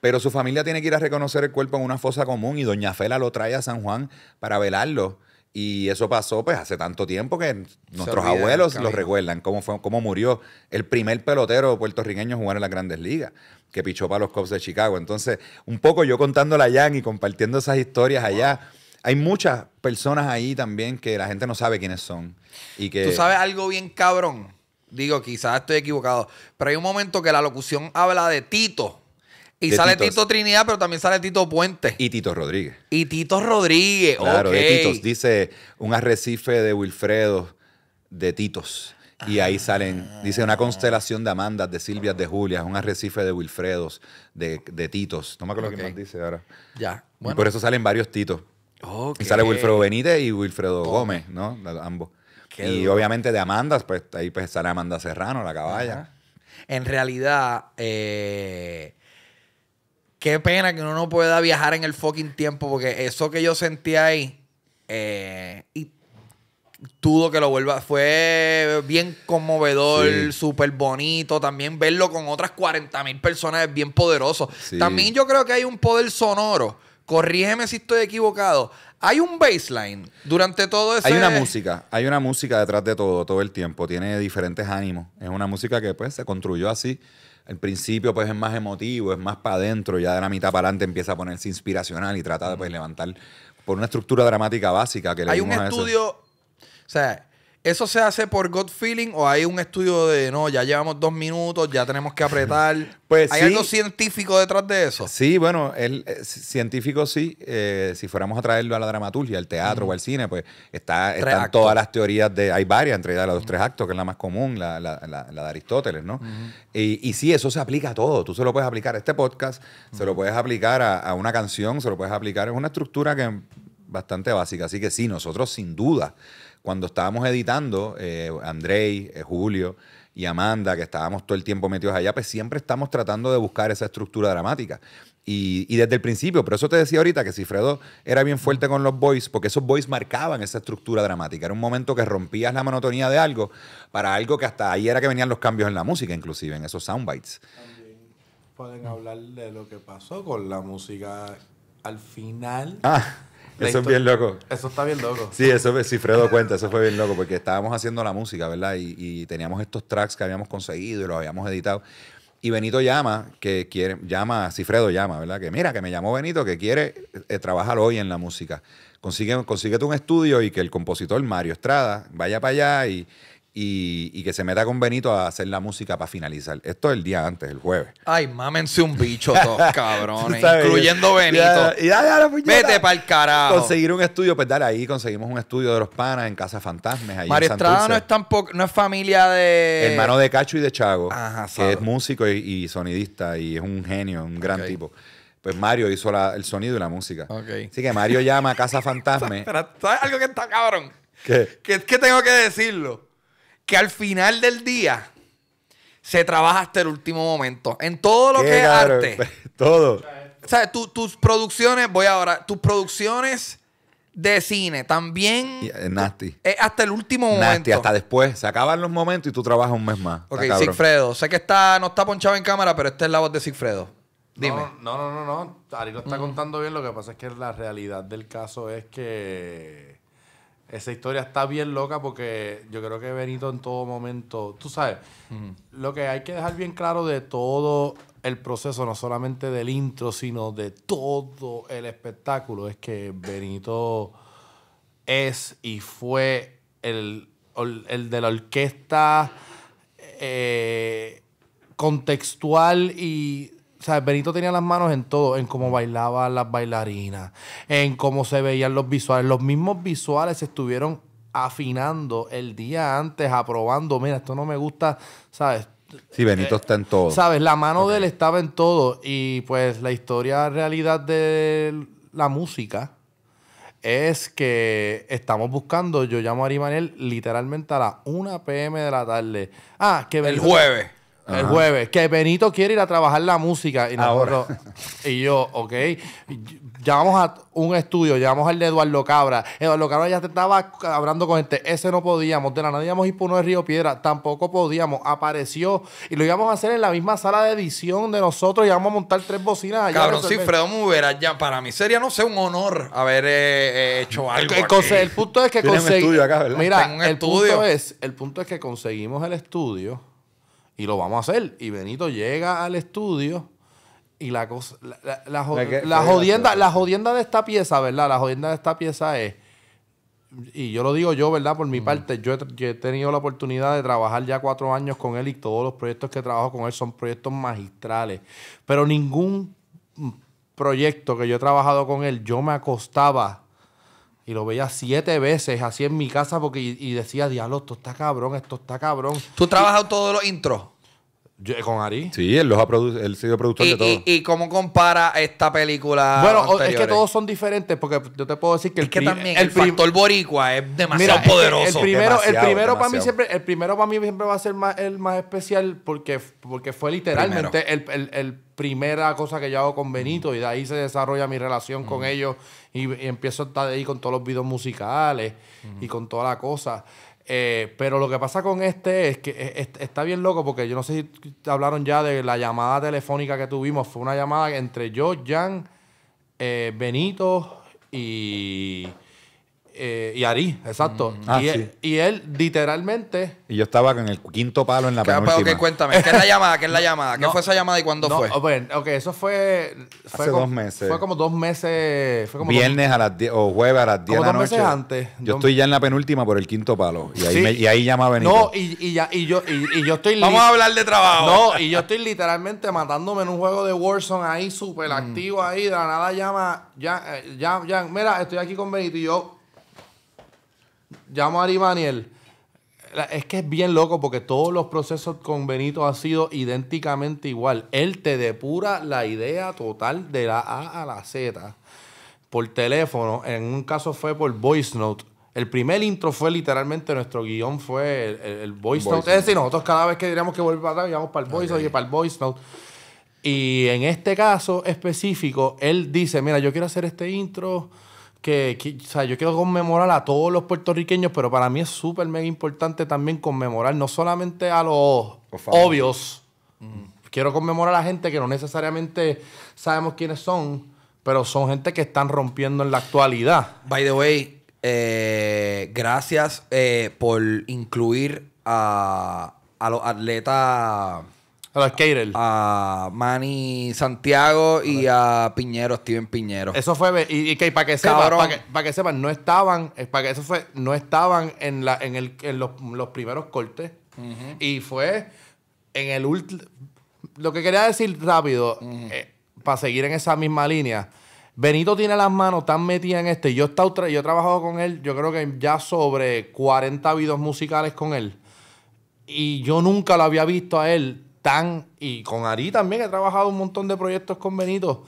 Pero su familia tiene que ir a reconocer el cuerpo en una fosa común y doña Fela lo trae a San Juan para velarlo. Y eso pasó pues hace tanto tiempo que nuestros abuelos lo recuerdan, cómo, fue, murió el primer pelotero puertorriqueño a jugar en las grandes ligas, que pichó para los Cubs de Chicago. Entonces, un poco yo contándola allá y compartiendo esas historias allá. Hay muchas personas ahí también que la gente no sabe quiénes son. Y que... Tú sabes algo bien cabrón. Digo, quizás estoy equivocado. Pero hay un momento que la locución habla de Tito. Y sale Tito Trinidad, pero también sale Tito Puente. Y Tito Rodríguez. Y Tito Rodríguez, claro, de Titos. Dice un arrecife de Wilfredo de Titos. Y ahí ah. salen, dice una constelación de Amandas, de Silvias, de Julia. un arrecife de Wilfredos, de, Titos. No me acuerdo que más dice ahora. Ya. Y por eso salen varios Titos. Y sale Wilfredo Benítez y Wilfredo Gómez, ¿no? Ambos. y obviamente de Amandas, pues ahí pues sale Amanda Serrano, la caballa. En realidad, eh, qué pena que uno no pueda viajar en el fucking tiempo, porque eso que yo sentí ahí, eh, y dudo que lo vuelva, fue bien conmovedor, súper bonito, también verlo con otras 40 mil personas es bien poderoso. También yo creo que hay un poder sonoro, corrígeme si estoy equivocado, hay un baseline durante todo ese... Hay una música, hay una música detrás de todo, todo el tiempo, tiene diferentes ánimos, es una música que pues se construyó así el principio pues es más emotivo, es más para adentro, ya de la mitad para adelante empieza a ponerse inspiracional y trata de pues, levantar por una estructura dramática básica que le Hay un estudio, o sea, ¿Eso se hace por gut feeling o hay un estudio de no, ya llevamos dos minutos, ya tenemos que apretar? pues ¿Hay algo científico detrás de eso? Sí, bueno, el, eh, científico sí. Eh, si fuéramos a traerlo a la dramaturgia, al teatro o al cine, pues está, están todas las teorías de. Hay varias, entre ellas los tres actos, que es la más común, la, de Aristóteles, ¿no? y, y, sí, eso se aplica a todo. Tú se lo puedes aplicar a este podcast, se lo puedes aplicar a, a una canción, se lo puedes aplicar. Es una estructura que bastante básica. Así que sí, nosotros sin duda cuando estábamos editando, eh, Andrei, eh, Julio y Amanda, que estábamos todo el tiempo metidos allá, pues siempre estamos tratando de buscar esa estructura dramática. Y, desde el principio, pero eso te decía ahorita que si Fredo era bien fuerte con los boys, porque esos boys marcaban esa estructura dramática. Era un momento que rompías la monotonía de algo para algo que hasta ahí era que venían los cambios en la música, inclusive en esos soundbites. También pueden hablar de lo que pasó con la música al final. Ah eso es bien loco. Eso está bien loco. Sí, eso si Fredo cuenta, eso fue bien loco, porque estábamos haciendo la música, ¿verdad? Y, teníamos estos tracks que habíamos conseguido y los habíamos editado. Y Benito llama, que quiere, llama, Cifredo llama, ¿verdad? Que mira, que me llamó Benito, que quiere eh, trabajar hoy en la música. Consigue, consíguete un estudio y que el compositor Mario Estrada vaya para allá y, y, que se meta con Benito a hacer la música para finalizar. Esto es el día antes, el jueves. Ay, mámense un bicho todos, cabrones. incluyendo Benito. Ya, Vete para el carajo. Conseguir un estudio, pues dale ahí, conseguimos un estudio de los panas en Casa Fantasmas Ahí Estrada no es, tampoco, no es familia de. Hermano de Cacho y de Chago, que es músico y, sonidista y es un genio, un gran tipo pues Mario hizo el sonido y la música. Así que Mario llama a Casa Fantasma. ¿sabes algo que está cabrón? ¿Qué? Que tengo que decirlo que al final del día se trabaja hasta el último momento. En todo lo que es arte. Todo. O sea, tus producciones, voy ahora, tus producciones de cine también. Eh, nasty. hasta el último nasty, momento. hasta después. Se acaban los momentos y tú trabajas un mes más. Ok, Sigfredo. Sé que está, no está ponchado en cámara, pero esta es la voz de Sigfredo. Dime. No, no, no, no. Ari lo está mm. contando bien. Lo que pasa es que la realidad del caso es que esa historia está bien loca porque yo creo que Benito en todo momento, tú sabes, lo que hay que dejar bien claro de todo el proceso, no solamente del intro, sino de todo el espectáculo, es que Benito es y fue el, de la orquesta eh, contextual y sea, Benito tenía las manos en todo, en cómo bailaban las bailarinas, en cómo se veían los visuales. Los mismos visuales se estuvieron afinando el día antes, aprobando, mira, esto no me gusta, ¿sabes? Sí, Benito eh, está en todo. ¿Sabes? La mano de él estaba en todo y pues la historia, realidad de la música es que estamos buscando, yo llamo a Manel literalmente a las 1 pm de la tarde. Ah, que El jueves. El jueves, que Benito quiere ir a trabajar la música. Y nosotros, y yo, ok. Llamamos a un estudio, llamamos al de Eduardo Cabra. Eduardo Cabra ya te estaba hablando con gente. Ese no podíamos. De la nada íbamos a ir por uno de Río Piedra. Tampoco podíamos. Apareció. Y lo íbamos a hacer en la misma sala de edición de nosotros. íbamos a montar tres bocinas allá. Cabrón, si Fredo me ya, para mí sería, no sé, un honor haber eh, eh, hecho algo. El, punto es que conseguimos. Mira, el es, el punto es que conseguimos el estudio y lo vamos a hacer. Y Benito llega al estudio y la cosa, la, la, jodienda, de esta pieza, ¿verdad? La jodienda de esta pieza es, y yo lo digo yo, ¿verdad? Por mi parte, yo he, yo he, tenido la oportunidad de trabajar ya cuatro años con él y todos los proyectos que trabajo con él son proyectos magistrales. Pero ningún proyecto que yo he trabajado con él, yo me acostaba y lo veía siete veces así en mi casa porque y, decía, diablo, esto está cabrón, esto está cabrón. ¿Tú trabajas trabajado todos los intros? Eh, ¿Con Ari? Sí, él los ha sido productor de todo. ¿Y, cómo compara esta película? bueno, es que todos son diferentes porque yo te puedo decir que el factor boricua es demasiado poderoso. El primero, el primero para mí siempre, el primero para mí siempre va a ser el más especial porque, porque fue literalmente el, el- primera cosa que yo hago con Benito y de ahí se desarrolla mi relación con ellos y, empiezo a estar ahí con todos los videos musicales y con toda la cosa. Eh, pero lo que pasa con este es que e, está bien loco porque yo no sé si hablaron ya de la llamada telefónica que tuvimos. Fue una llamada entre yo, Jan, eh, Benito y eh, y Ari, exacto. Mm. y, ah, él, y, él, literalmente. Y yo estaba con el quinto palo en la penúltima. Pero, ok, cuéntame, ¿qué es la llamada? ¿Qué es la llamada? ¿Qué fue esa llamada y cuándo no, fue? Bueno, ok, eso fue. fue Hace dos meses. Fue como dos meses. Viernes a las 10 o jueves a las 10 de la noche. Meses antes. Yo estoy ya en la penúltima por el quinto palo. Y ahí, sí. me, y ahí llama Benito. No, y, ya, y, yo, y, yo estoy. Vamos a hablar de trabajo. No, y yo estoy literalmente matándome en un juego de Warzone ahí, súper activo mm. ahí. De la nada llama. Ya, eh, ya, ya, mira, estoy aquí con Benito y yo llamo a Ari Es que es bien loco porque todos los procesos con Benito han sido idénticamente igual. Él te depura la idea total de la A a la Z por teléfono. En un caso fue por voice note. El primer intro fue literalmente nuestro guión, fue el, voice, note. Es decir, nosotros cada vez que diríamos que volver para atrás, íbamos para el voice y para el voice note. Y en este caso específico, él dice, mira, yo quiero hacer este intro que, yo quiero conmemorar a todos los puertorriqueños, pero para mí es súper mega importante también conmemorar no solamente a los obvios. Mm. Quiero conmemorar a la gente que no necesariamente sabemos quiénes son, pero son gente que están rompiendo en la actualidad. By the way, eh, gracias eh, por incluir a, a los atletas a los A Manny Santiago y a Piñero, Steven Piñero. Eso fue, y, que para que sepan, para que, sepan, no estaban, eh, para que eso fue, no estaban en en los, primeros cortes. Y fue en el último. Lo que quería decir rápido, eh, para seguir en esa misma línea. Benito tiene las manos tan metidas en este. Yo yo he trabajado con él, yo creo que ya sobre 40 videos musicales con él. Y yo nunca lo había visto a él y con Ari también he trabajado un montón de proyectos con Benito.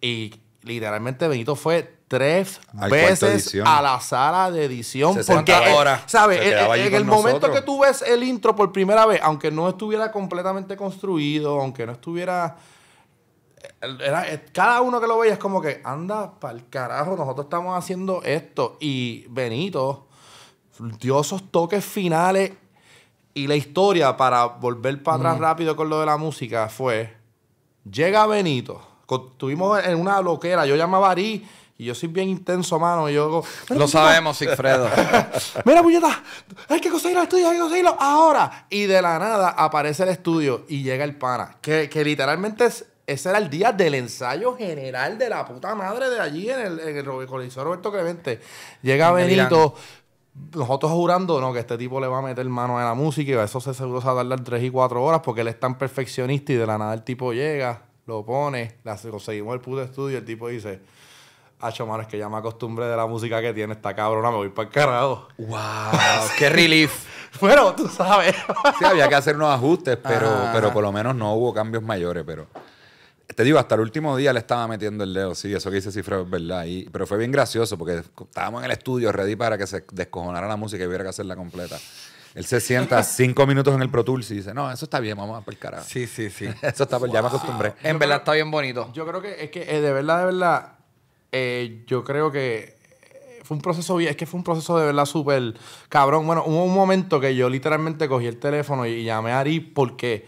Y literalmente Benito fue tres veces a la sala de edición. porque, ahora ¿sabes? En, el momento que tú ves el intro por primera vez, aunque no estuviera completamente construido, aunque no estuviera. Eh, cada uno que lo veía es como que anda para el carajo, nosotros estamos haciendo esto. Y Benito dio esos toques finales y la historia, para volver para atrás rápido con lo de la música, fue: llega Benito. Estuvimos en una loquera. Yo llamaba Ari y yo soy bien intenso, mano. yo Lo sabemos, Sigfredo. Mira, puñeta, hay que conseguirlo estudio, hay que conseguirlo ahora. Y de la nada aparece el estudio y llega el pana. Que, literalmente es, ese era el día del ensayo general de la puta madre de allí en el, en el, Roberto Clemente. Llega Benito, nosotros jurando no, que este tipo le va a meter mano a la música y a eso se seguro se va a tardar 3 y 4 horas porque él es tan perfeccionista y de la nada el tipo llega, lo pone, la, conseguimos el puto estudio y el tipo dice, Hacho, mano, es que ya me acostumbré de la música que tiene esta cabrona, me voy para el carajo. ¡Wow! ¡Qué relief! bueno, tú sabes. sí, había que hacer unos ajustes, pero, pero por lo menos no hubo cambios mayores, pero... Te digo, hasta el último día le estaba metiendo el dedo, sí, eso que dice Cifra es verdad. pero fue bien gracioso porque estábamos en el estudio ready para que se descojonara la música y hubiera que hacerla completa. Él se sienta cinco minutos en el Pro Tools y dice, no, eso está bien, vamos a por carajo. Sí, sí, sí. eso está por, ya me acostumbré. En verdad está bien bonito. Yo creo que es que eh, de verdad, de verdad, eh, yo creo que eh, fue un proceso es que fue un proceso de verdad súper cabrón. Bueno, hubo un momento que yo literalmente cogí el teléfono y llamé a Ari porque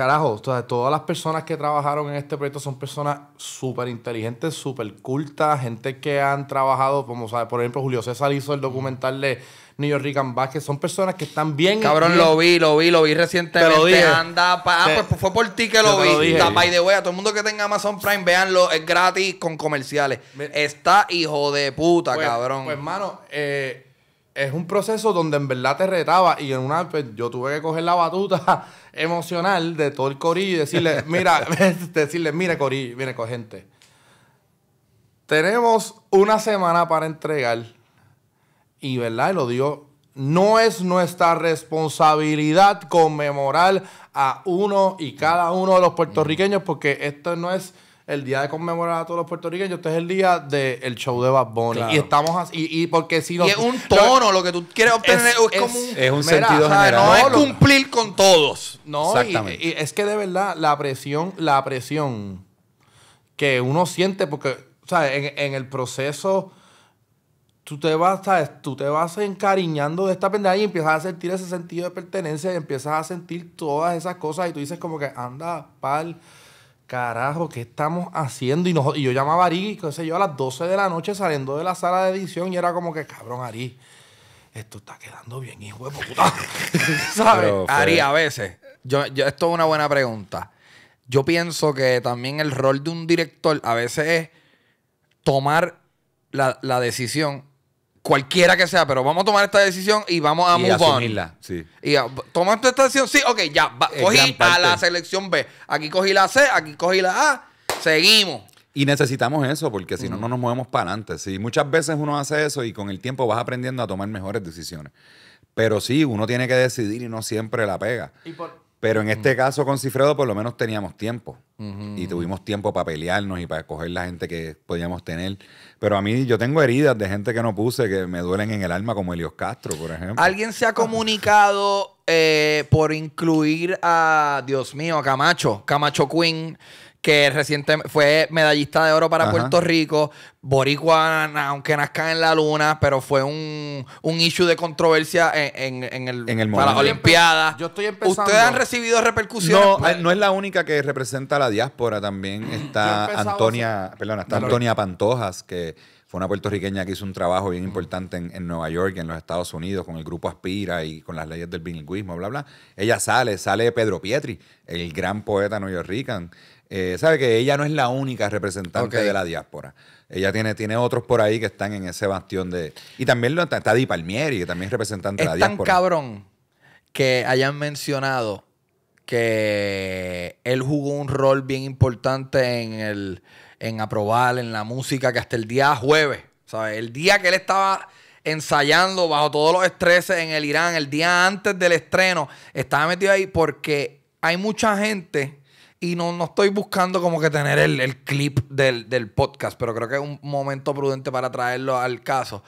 carajo, todas las personas que trabajaron en este proyecto son personas súper inteligentes, súper cultas, gente que han trabajado, como sabe, por ejemplo, Julio César hizo el documental de New York Rican Vázquez, son personas que están bien. Cabrón, lo vi, lo vi, lo vi recientemente. Anda, ah, pues fue por ti que lo vi. todo el mundo que tenga Amazon Prime, véanlo, es gratis con comerciales. está hijo de puta, pues, cabrón. Pues, hermano, eh es un proceso donde en verdad te retaba y en una pues, yo tuve que coger la batuta emocional de todo el corillo y decirle, mira, decirle, mire corillo, mire gente. Tenemos una semana para entregar y verdad, lo dio. No es nuestra responsabilidad conmemorar a uno y cada uno de los puertorriqueños porque esto no es el día de conmemorar a todos los puertorriqueños, este es el día del show de Bad Y estamos así, y, porque si es un tono, lo, que tú quieres obtener es, como un... sentido No, es cumplir con todos. No, Exactamente. Y, es que de verdad, la presión, la presión que uno siente, porque, o sea, en, en el proceso tú te vas, Tú te vas encariñando de esta pendeja y empiezas a sentir ese sentido de pertenencia y empiezas a sentir todas esas cosas y tú dices como que anda, pal carajo, ¿qué estamos haciendo? Y, yo llamaba a Ari, qué yo, a las 12 de la noche saliendo de la sala de edición y era como que, cabrón, Ari, esto está quedando bien, hijo de puta. ¿Sabes? Ari, a veces, yo, yo, esto es una buena pregunta. Yo pienso que también el rol de un director a veces es tomar la, la decisión cualquiera que sea, pero vamos a tomar esta decisión y vamos a y move Sí. Y ah, toma esta decisión, sí, ok, ya, cogí a la selección B. Aquí cogí la C, aquí cogí la A, seguimos. Y necesitamos eso, porque si no, no nos movemos para adelante. Sí, muchas veces uno hace eso y con el tiempo vas aprendiendo a tomar mejores decisiones. Pero sí, uno tiene que decidir y no siempre la pega. Y por pero en este mm. caso con Cifredo por lo menos teníamos tiempo y tuvimos tiempo para pelearnos y para escoger la gente que podíamos tener. Pero a mí yo tengo heridas de gente que no puse que me duelen en el alma como Elios Castro, por ejemplo. ¿Alguien se ha comunicado eh, por incluir a, Dios mío, a Camacho, Camacho Queen? que recientemente fue medallista de oro para Puerto Rico, Boricua, aunque nazca en la luna, pero fue un, issue de controversia en, en, el, en para las Olimpiadas. Yo estoy empezando. ¿Ustedes han recibido repercusiones? Pues, no, es la única que representa la diáspora, también está Antonia, perdón, está Antonia Pantojas, que fue una puertorriqueña que hizo un trabajo bien importante en, en Nueva York, en los Estados Unidos, con el grupo Aspira y con las leyes del bilingüismo, bla, bla. Ella sale, sale Pedro Pietri, el gran poeta neoyorrican. Eh, sabe que ella no es la única representante de la diáspora. Ella tiene, tiene otros por ahí que están en ese bastión de. Y también lo, está Di Palmieri, que también es representante de la diáspora. Es tan cabrón que hayan mencionado que él jugó un rol bien importante en el en aprobar, en la música, que hasta el día jueves, ¿sabes? El día que él estaba ensayando bajo todos los estreses en el Irán, el día antes del estreno, estaba metido ahí porque hay mucha gente y no, estoy buscando como que tener el, clip del, podcast, pero creo que es un momento prudente para traerlo al caso.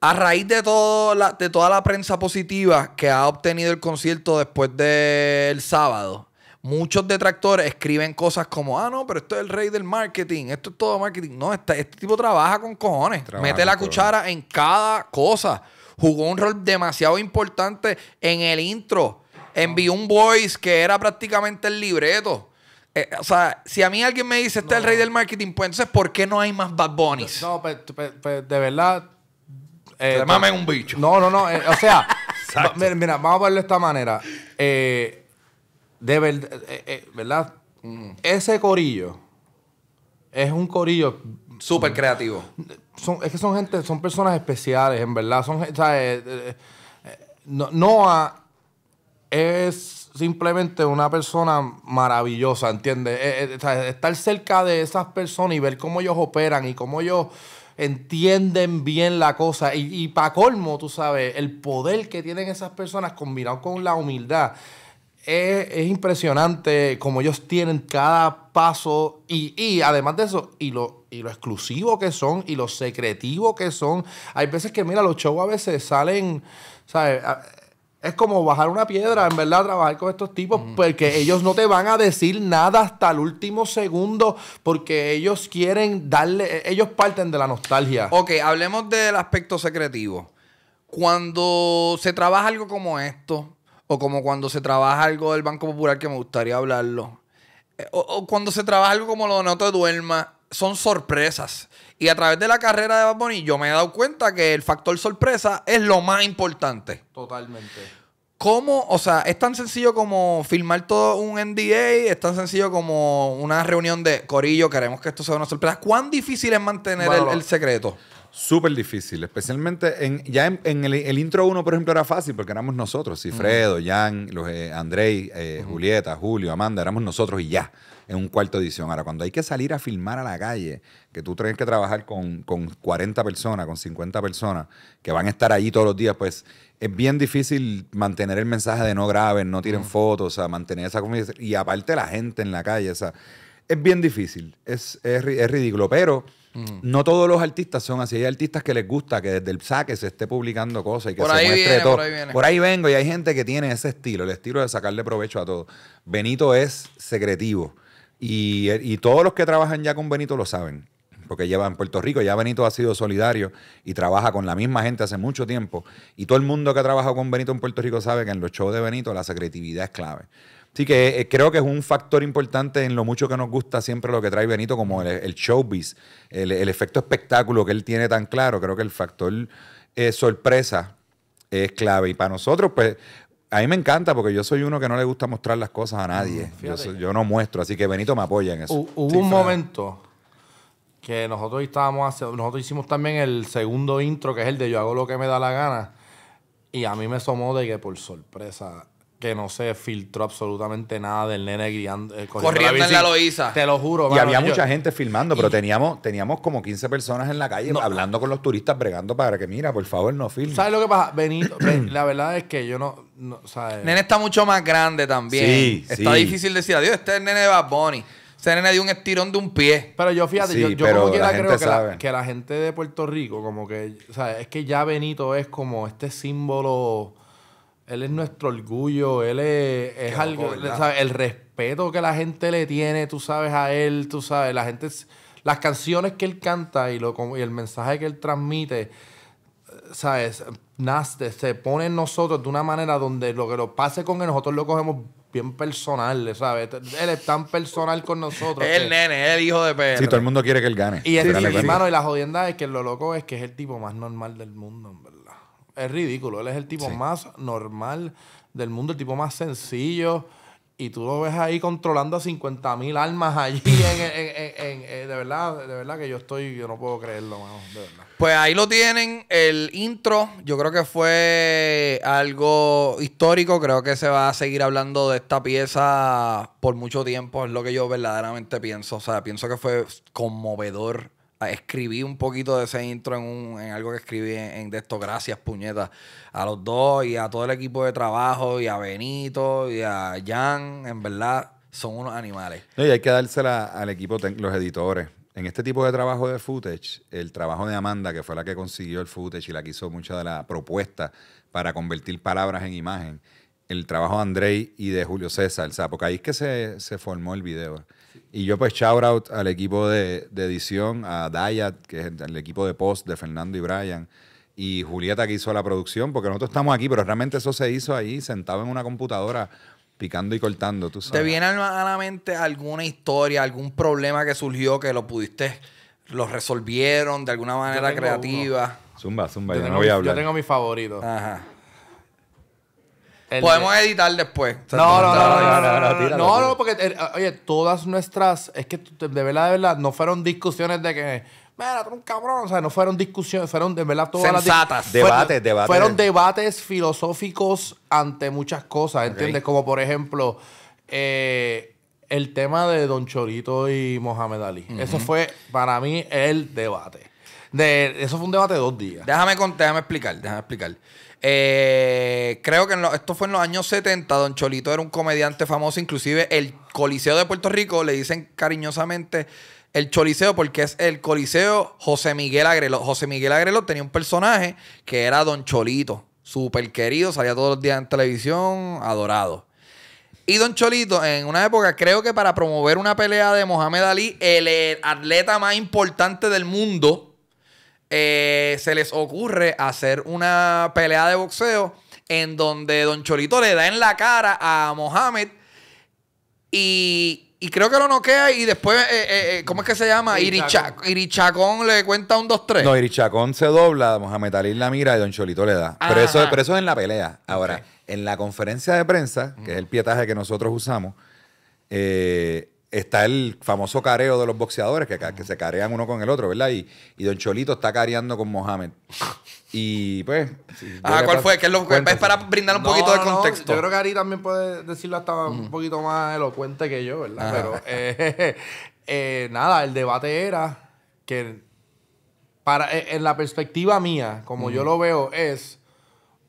A raíz de, todo de toda la prensa positiva que ha obtenido el concierto después del sábado, muchos detractores escriben cosas como, ah, no, pero esto es el rey del marketing, esto es todo marketing. No, este, este tipo trabaja con cojones, mete la cuchara en cada cosa. Jugó un rol demasiado importante en el intro. Envió un voice que era prácticamente el libreto. Eh, o sea, si a mí alguien me dice, este es el rey del marketing, pues entonces, ¿por qué no hay más Bad Bunnies? No, pero, pues, pues, pues, de verdad... Eh, un bicho. No, no, no. Eh, o sea, mira, mira, vamos a verlo de esta manera. Eh de verdad, eh, eh, ¿verdad? Ese corillo es un corillo súper creativo. Son, es que son gente, son personas especiales, en verdad. Son, eh, Noah es simplemente una persona maravillosa, ¿entiendes? estar cerca de esas personas y ver cómo ellos operan y cómo ellos entienden bien la cosa. Y, y para colmo, tú sabes, el poder que tienen esas personas combinado con la humildad es, impresionante como ellos tienen cada paso y, además de eso, y lo, y lo exclusivo que son y lo secretivo que son. Hay veces que, mira, los shows a veces salen, ¿sabes? Es como bajar una piedra, en verdad, trabajar con estos tipos, porque ellos no te van a decir nada hasta el último segundo, porque ellos quieren darle, e, ellos parten de la nostalgia. Ok, hablemos del aspecto secretivo. Cuando se trabaja algo como esto, o como cuando se trabaja algo del Banco Popular que me gustaría hablarlo, eh, o, cuando se trabaja algo como lo de No te duerma, son sorpresas. Y a través de la carrera de Bad Bunny, yo me he dado cuenta que el factor sorpresa es lo más importante. Totalmente. ¿Cómo? O sea, es tan sencillo como filmar todo un NDA, es tan sencillo como una reunión de Corillo, queremos que esto sea una sorpresa. ¿Cuán difícil es mantener el, secreto? Súper difícil, especialmente en, ya en, el, intro uno, por ejemplo, era fácil porque éramos nosotros, Cifredo, Fredo, Jan, los, eh, eh, Julieta, Julio, Amanda, éramos nosotros y ya, en un cuarto edición. Ahora, cuando hay que salir a filmar a la calle, que tú tienes que trabajar con, con 40 personas, con 50 personas, que van a estar allí todos los días, pues es bien difícil mantener el mensaje de no graben, no tiren mm. fotos, o sea, mantener esa comida Y aparte la gente en la calle, o sea, es bien difícil, es, es ridículo, pero Mm. No todos los artistas son así. Hay artistas que les gusta que desde el saque se esté publicando cosas y que por se ahí muestre todo. Por ahí, vengo y hay gente que tiene ese estilo, el estilo de sacarle provecho a todo. Benito es secretivo. Y, y todos los que trabajan ya con Benito lo saben porque lleva en Puerto Rico, ya Benito ha sido solidario y trabaja con la misma gente hace mucho tiempo. Y todo el mundo que ha trabajado con Benito en Puerto Rico sabe que en los shows de Benito la secretividad es clave. Sí que eh, creo que es un factor importante en lo mucho que nos gusta siempre lo que trae Benito, como el, showbiz, el, efecto espectáculo que él tiene tan claro. Creo que el factor eh, sorpresa es clave. Y para nosotros, pues, a mí me encanta porque yo soy uno que no le gusta mostrar las cosas a nadie. Mm, yo, no muestro, así que Benito me apoya en eso. Hubo un momento que nosotros estábamos nosotros hicimos también el segundo intro que es el de yo hago lo que me da la gana y a mí me somó de que por sorpresa que no se filtró absolutamente nada del nene guiando, eh, corriendo en la Te lo juro. y había mucha gente filmando, pero teníamos, teníamos como 15 personas en la calle hablando con los turistas, bregando para que, mira, por favor, no filmen. ¿Sabes lo que pasa? Benito, la verdad es que yo no... Eh, nene está mucho más grande también. Sí, está difícil decir, adiós, este es el nene de Bad Bunny. Ese nene dio un estirón de un pie. Pero yo fíjate, yo, como quiera creo que la, que la, gente de Puerto Rico, como que, o sea, es que ya Benito es como este símbolo él es nuestro orgullo, él es, es algo, el respeto que la gente le tiene, tú sabes, a él, tú sabes, la gente, las canciones que él canta y, lo, y el mensaje que él transmite, sabes, Naste se pone en nosotros de una manera donde lo que lo pase con él, nosotros lo cogemos bien personal, ¿sabes? Él es tan personal con nosotros. el nene, es el hijo de perro Sí, todo el mundo quiere que él gane. Y, hermano, y la jodienda es que lo loco es que es el tipo más normal del mundo es ridículo. Él es el tipo más normal del mundo, el tipo más sencillo. Y tú lo ves ahí controlando a 50.000 mil almas allí. Eh, de verdad, de verdad que yo estoy, yo no puedo creerlo, de verdad. Pues ahí lo tienen, el intro. Yo creo que fue algo histórico. Creo que se va a seguir hablando de esta pieza por mucho tiempo. Es lo que yo verdaderamente pienso. O sea, pienso que fue conmovedor escribí un poquito de ese intro en, en algo que escribí en, desto Gracias, puñetas A los dos y a todo el equipo de trabajo y a Benito y a Jan. En verdad, son unos animales. No, y hay que dársela al equipo, los editores. En este tipo de trabajo de footage, el trabajo de Amanda, que fue la que consiguió el footage y la que hizo mucha de la propuesta para convertir palabras en imagen, el trabajo de Andrei y de Julio César, o sea, porque ahí es que se, formó el video. Y yo pues shout out al equipo de, de edición, a Dayat, que es el, equipo de post de Fernando y Brian, y Julieta que hizo la producción, porque nosotros estamos aquí, pero realmente eso se hizo ahí, sentado en una computadora, picando y cortando, ¿Te viene a la mente alguna historia, algún problema que surgió que lo pudiste, lo resolvieron de alguna manera creativa? Zumba, zumba, yo, tengo, no voy a hablar. Yo tengo mi favorito. Ajá. Podemos editar después. No, no, no, no, no, no, porque, eh, oye, todas nuestras, es que de verdad, de verdad, no fueron discusiones de que... Mira, tú un cabrón. O sea, no fueron discusiones, fueron de verdad todas las debates, debates. Fueron debates filosóficos ante muchas cosas, ¿entiendes? Como por ejemplo, eh, el tema de Don Chorito y Mohamed Ali. Eso fue para mí el debate. De, eso fue un debate de dos días. Déjame, déjame explicar, déjame explicar. Eh, creo que esto fue en los años 70. Don Cholito era un comediante famoso. Inclusive el Coliseo de Puerto Rico le dicen cariñosamente el Choliseo porque es el Coliseo José Miguel Agrelo. José Miguel Agrelo tenía un personaje que era Don Cholito. Súper querido, salía todos los días en televisión, adorado. Y Don Cholito, en una época, creo que para promover una pelea de Mohamed Ali, el atleta más importante del mundo, eh, se les ocurre hacer una pelea de boxeo en donde Don Cholito le da en la cara a Mohamed y, y creo que lo noquea y después, eh, eh, ¿cómo es que se llama? Irichacón. le cuenta un 2-3. No, Irichacón se dobla, Mohamed Ali la mira y Don Cholito le da. Pero eso, pero eso, es en la pelea. Ahora, en la conferencia de prensa, que es el pietaje que nosotros usamos, está el famoso careo de los boxeadores, que, se carean uno con el otro, ¿verdad? Y, y, Don Cholito está careando con Mohamed. Y pues. ah, ¿cuál fue? es, para brindar un poquito de contexto. yo creo que Ari también puede decirlo hasta un mm. poquito más elocuente que yo, ¿verdad? Pero eh, eh, nada, el debate era que para, eh, en la perspectiva mía, como yo mm. lo veo, es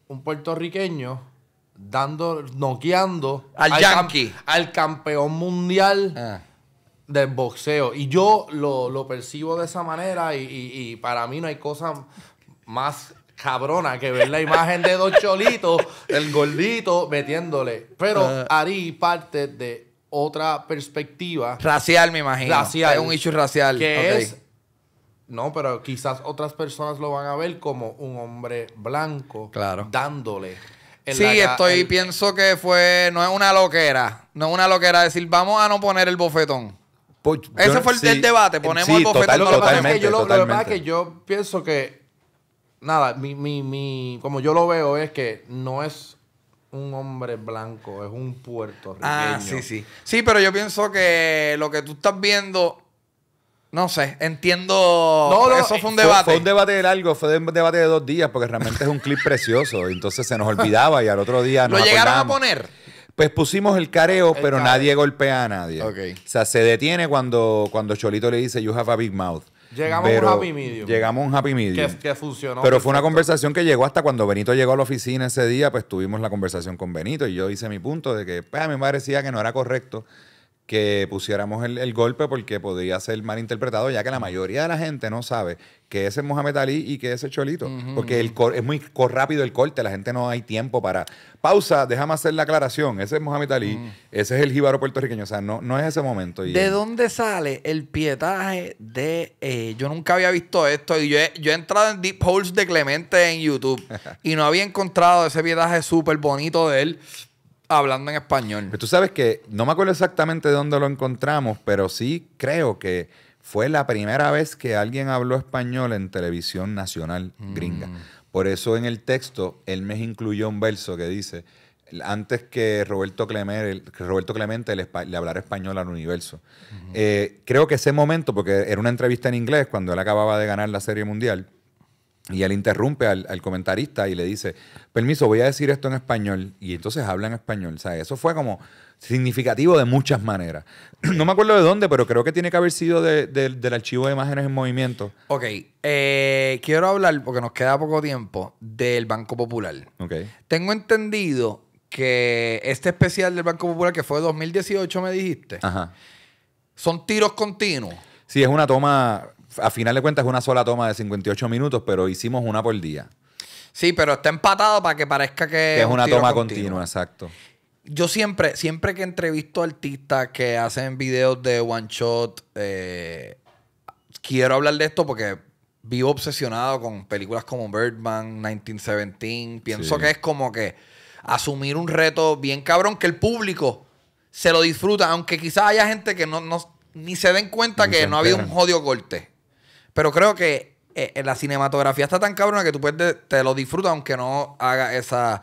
un puertorriqueño dando, noqueando al, Yankee. al campeón mundial ah. del boxeo. Y yo lo, percibo de esa manera y, para mí no hay cosa más cabrona que ver la imagen de dos cholitos el gordito, metiéndole. Pero ah. Ari parte de otra perspectiva. Racial, me imagino. Racial. Es un issue racial. Que es. No, pero quizás otras personas lo van a ver como un hombre blanco. Dándole sí, estoy, pienso que fue, no es una loquera, no es una loquera decir, vamos a no poner el bofetón. Pues, Ese fue el, debate, ponemos el bofetón. no lo que pasa es que yo pienso que, nada, mi, mi, mi, como yo lo veo es que no es un hombre blanco, es un puertorriqueño. Ah, sí, sí. Sí, pero yo pienso que lo que tú estás viendo no sé, entiendo. No, eso fue un debate. Fue, un debate largo, fue un debate de dos días, porque realmente es un clip precioso. Entonces se nos olvidaba y al otro día no. ¿Lo llegaron a poner? Pues pusimos el careo, pero nadie golpea a nadie. O sea, se detiene cuando, cuando Cholito le dice, You have a big mouth. Llegamos a un happy medium. Llegamos a un happy medium. Que, funcionó. Pero fue una conversación que llegó hasta cuando Benito llegó a la oficina ese día, pues tuvimos la conversación con Benito y yo hice mi punto de que pues, a mí me que no era correcto que pusiéramos el, golpe porque podría ser mal interpretado ya que la mayoría de la gente no sabe que ese es Mohamed Ali y que ese el Cholito. Porque el es muy rápido el corte, la gente no hay tiempo para. Pausa, déjame hacer la aclaración. Ese es Mohamed Ali, ese es el jíbaro puertorriqueño. O sea, no, es ese momento. Y ¿De dónde sale el pietaje de. Eh, yo nunca había visto esto y yo he, yo he entrado en Deep Holes de Clemente en YouTube y no había encontrado ese pietaje súper bonito de él hablando en español. Pero tú sabes que no me acuerdo exactamente de dónde lo encontramos, pero sí creo que fue la primera vez que alguien habló español en televisión nacional gringa. Mm. Por eso en el texto él me incluyó un verso que dice, antes que Roberto Clemente, Roberto le, hablara español al universo. Eh, creo que ese momento, porque era una entrevista en inglés cuando él acababa de ganar la Serie Mundial, y él interrumpe al, comentarista y le dice, permiso, voy a decir esto en español. Y entonces habla en español. O sea, eso fue como significativo de muchas maneras. no me acuerdo de dónde, pero creo que tiene que haber sido del archivo de imágenes en movimiento. Ok, eh, quiero hablar, porque nos queda poco tiempo, del Banco Popular. Ok. Tengo entendido que este especial del Banco Popular, que fue de 2018, me dijiste, Ajá. son tiros continuos. Sí, es una toma a final de cuentas es una sola toma de 58 minutos, pero hicimos una por día. Sí, pero está empatado para que parezca que. es una toma continua. exacto. Yo siempre, siempre que entrevisto a artistas que hacen videos de one shot, eh, quiero hablar de esto porque vivo obsesionado con películas como Birdman, 1917. Pienso que es como que asumir un reto bien cabrón que el público se lo disfruta, aunque quizás haya gente que no, no ni se den cuenta que no ha habido un jodido corte. Pero creo que eh, eh, la cinematografía está tan cabrona que tú puedes, te lo disfrutas aunque no haga esa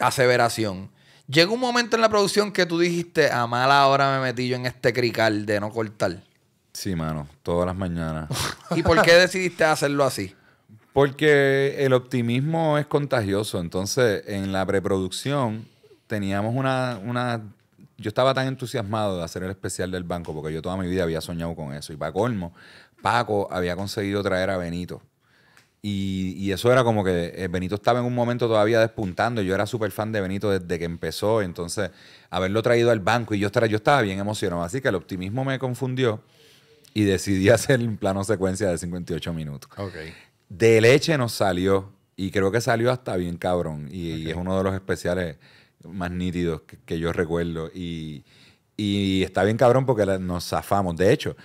aseveración. Llegó un momento en la producción que tú dijiste, a mala hora me metí yo en este crical de no cortar. Sí, mano, todas las mañanas. ¿Y por qué decidiste hacerlo así? Porque el optimismo es contagioso. Entonces, en la preproducción teníamos una, una... Yo estaba tan entusiasmado de hacer el especial del banco porque yo toda mi vida había soñado con eso. Y para colmo, Paco había conseguido traer a Benito. Y, eso era como que eh, Benito estaba en un momento todavía despuntando. Yo era súper fan de Benito desde que empezó. Entonces, haberlo traído al banco y yo, yo estaba bien emocionado. Así que el optimismo me confundió y decidí hacer un plano secuencia de 58 minutos. De leche nos salió y creo que salió hasta bien cabrón. Y, es uno de los especiales más nítidos que, yo recuerdo. Y, y está bien cabrón porque nos zafamos. De hecho,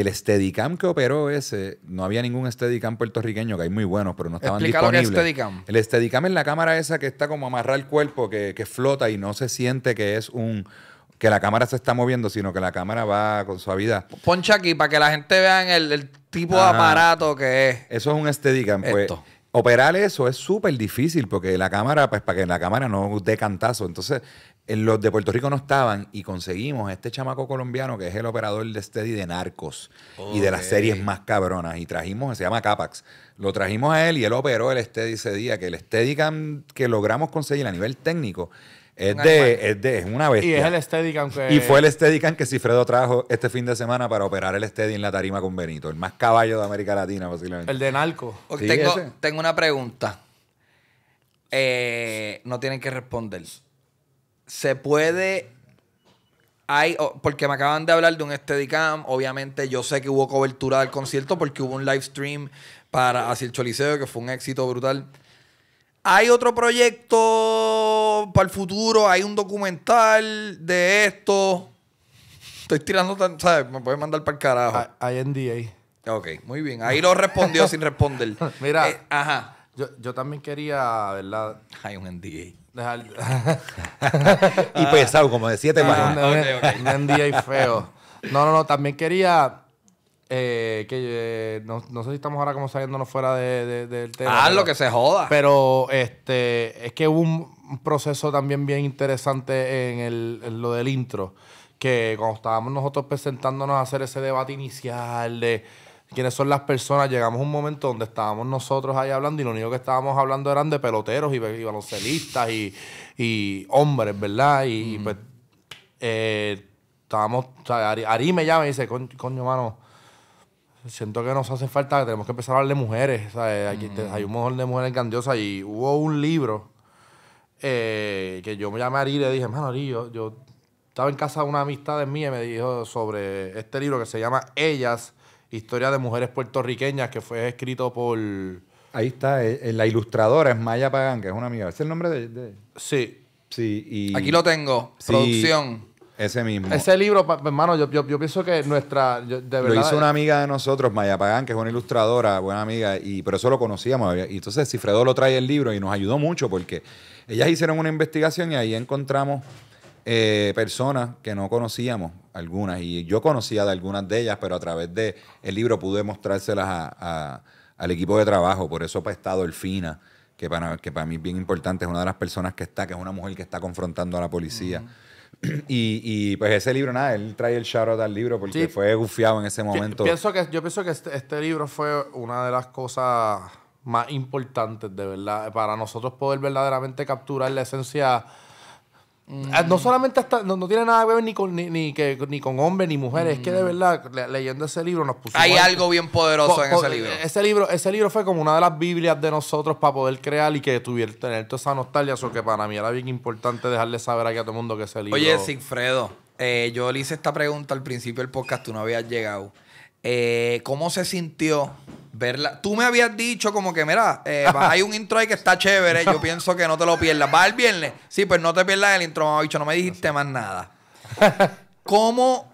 el Steadicam que operó ese, no había ningún Steadicam puertorriqueño, que hay muy buenos, pero no estaban Explica que es Steadicam. El Steadicam es la cámara esa que está como amarrar el cuerpo, que, flota y no se siente que es un que la cámara se está moviendo, sino que la cámara va con suavidad. Poncha aquí para que la gente vea el, tipo de aparato que es. Eso es un Steadicam. Pues, operar eso es súper difícil porque la cámara, pues para que la cámara no dé cantazo. Entonces, los de Puerto Rico no estaban y conseguimos a este chamaco colombiano que es el operador de Steady de Narcos y de las series más cabronas. Y trajimos, se llama Capax. Lo trajimos a él y él operó el Steady ese día, que el Steadicam que logramos conseguir a nivel técnico es de, una bestia. Y es el Steady que... Y fue el que Cifredo trajo este fin de semana para operar el Steady en la tarima con Benito. El más caballo de América Latina, posiblemente. El de Narco. Oh, tengo, una pregunta. Eh, no tienen que responder se puede. Hay, porque me acaban de hablar de un Steadicam. Obviamente, yo sé que hubo cobertura del concierto porque hubo un live stream para hacia el Choliseo que fue un éxito brutal. Hay otro proyecto para el futuro. Hay un documental de esto. Estoy tirando, tan, ¿sabes? Me puedes mandar para el carajo. Hay NDA. Ok, muy bien. Ahí lo respondió sin responder. Mira. Eh, ajá. Yo, yo, también quería, ¿verdad? Hay un NDA. y pesado, como de siete manos ah, y feo. No, no, no. También quería. Eh, que eh, no, sé si estamos ahora como saliéndonos fuera de, del tema. Ah, lo que se joda. Pero este es que hubo un proceso también bien interesante en, el, en lo del intro. Que cuando estábamos nosotros presentándonos a hacer ese debate inicial de quiénes son las personas. Llegamos a un momento donde estábamos nosotros ahí hablando y lo único que estábamos hablando eran de peloteros y, baloncelistas y, hombres, ¿verdad? Y, pues eh, estábamos, o Ari, me llama y dice, coño, mano, siento que nos hace falta, que tenemos que empezar a hablar de mujeres, hay un montón de mujeres grandiosas y hubo un libro eh, que yo me llamé a Ari y le dije, mano, Ari, yo, yo estaba en casa de una amistad de mía y me dijo sobre este libro que se llama Ellas Historia de Mujeres Puertorriqueñas, que fue escrito por... Ahí está, eh, eh, la ilustradora es Maya Pagán, que es una amiga. ¿Ese ¿Es el nombre de...? Sí. Sí, y... Aquí lo tengo, producción. Ese mismo. Ese libro, hermano, yo, pienso que nuestra. lo hizo una amiga de nosotros, Maya Pagán, que es una ilustradora, buena amiga, y por eso lo conocíamos. Y entonces lo trae el libro y nos ayudó mucho porque ellas hicieron una investigación y ahí encontramos eh, personas que no conocíamos, algunas, y yo conocía de algunas de ellas, pero a través del el libro pude mostrárselas a, al equipo de trabajo, por eso pues, está Dolfina, que para, que para mí es bien importante, es una de las personas que está, que es una mujer que está confrontando a la policía. Y, pues ese libro, nada, él trae el shoutout al libro porque fue gufiado en ese momento. Yo pienso que, yo pienso que este, este, libro fue una de las cosas más importantes, de verdad, para nosotros poder verdaderamente capturar la esencia Mm. Ah, no solamente hasta, no, tiene nada que ver ni con, ni, ni con hombres ni mujeres. Es que de mm. verdad, leyendo ese libro nos pusimos. Hay algo bien poderoso en ese libro. Ese libro. Ese libro fue como una de las Biblias de nosotros para poder crear y que tuviera tener toda esa nostalgia. Eso que para mí era bien importante dejarle saber aquí a todo el mundo que ese libro. Oye, Sigfredo, eh, yo le hice esta pregunta al principio del podcast, tú no habías llegado. Eh, ¿Cómo se sintió verla? Tú me habías dicho como que, mira, eh, hay un intro ahí que está chévere, yo pienso que no te lo pierdas. ¿Va el viernes? Sí, pues no te pierdas el intro, mamá Dicho, no me dijiste más nada. ¿Cómo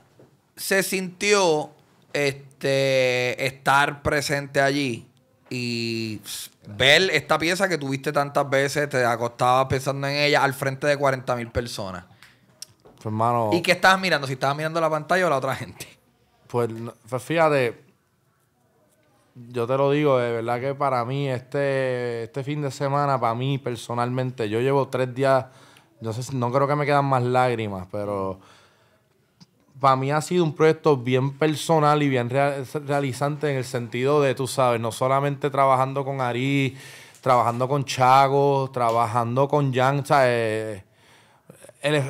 se sintió este, estar presente allí y ver esta pieza que tuviste tantas veces, te acostabas pensando en ella al frente de 40 mil personas? Pues, ¿Y qué estabas mirando? ¿Si estabas mirando la pantalla o la otra gente? Pues, pues, fíjate, yo te lo digo, de verdad que para mí este, este fin de semana, para mí personalmente, yo llevo tres días, no, sé, no creo que me quedan más lágrimas, pero para mí ha sido un proyecto bien personal y bien realizante en el sentido de, tú sabes, no solamente trabajando con Ari, trabajando con Chago, trabajando con Jan, o sea, eh, el,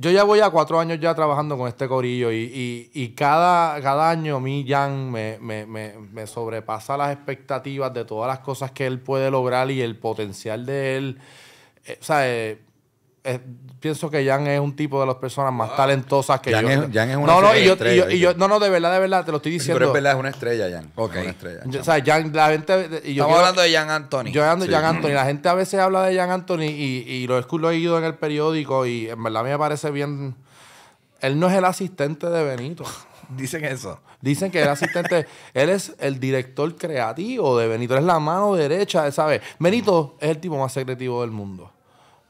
yo ya voy a cuatro años ya trabajando con este corillo y, y, y cada, cada año a Jan me, me, me, sobrepasa las expectativas de todas las cosas que él puede lograr y el potencial de él. Eh, o sea, eh, pienso que Jan es un tipo de las personas más ah. talentosas que Jan yo. Jan es una no, no, y yo, estrella, y yo, no, no, de verdad, de verdad, te lo estoy diciendo. Pero es verdad, es una estrella, Jan. Ok. una estrella, o sea, Jan, la gente. Y yo Estamos hablando de Jan Anthony. Yo hablando de Jan Anthony. La gente a veces habla de Jan Anthony y, y lo, he, lo he oído en el periódico y en verdad me parece bien. Él no es el asistente de Benito. Dicen eso. Dicen que el asistente, él es el director creativo de Benito, es la mano derecha, ¿sabes? Benito es el tipo más secretivo del mundo.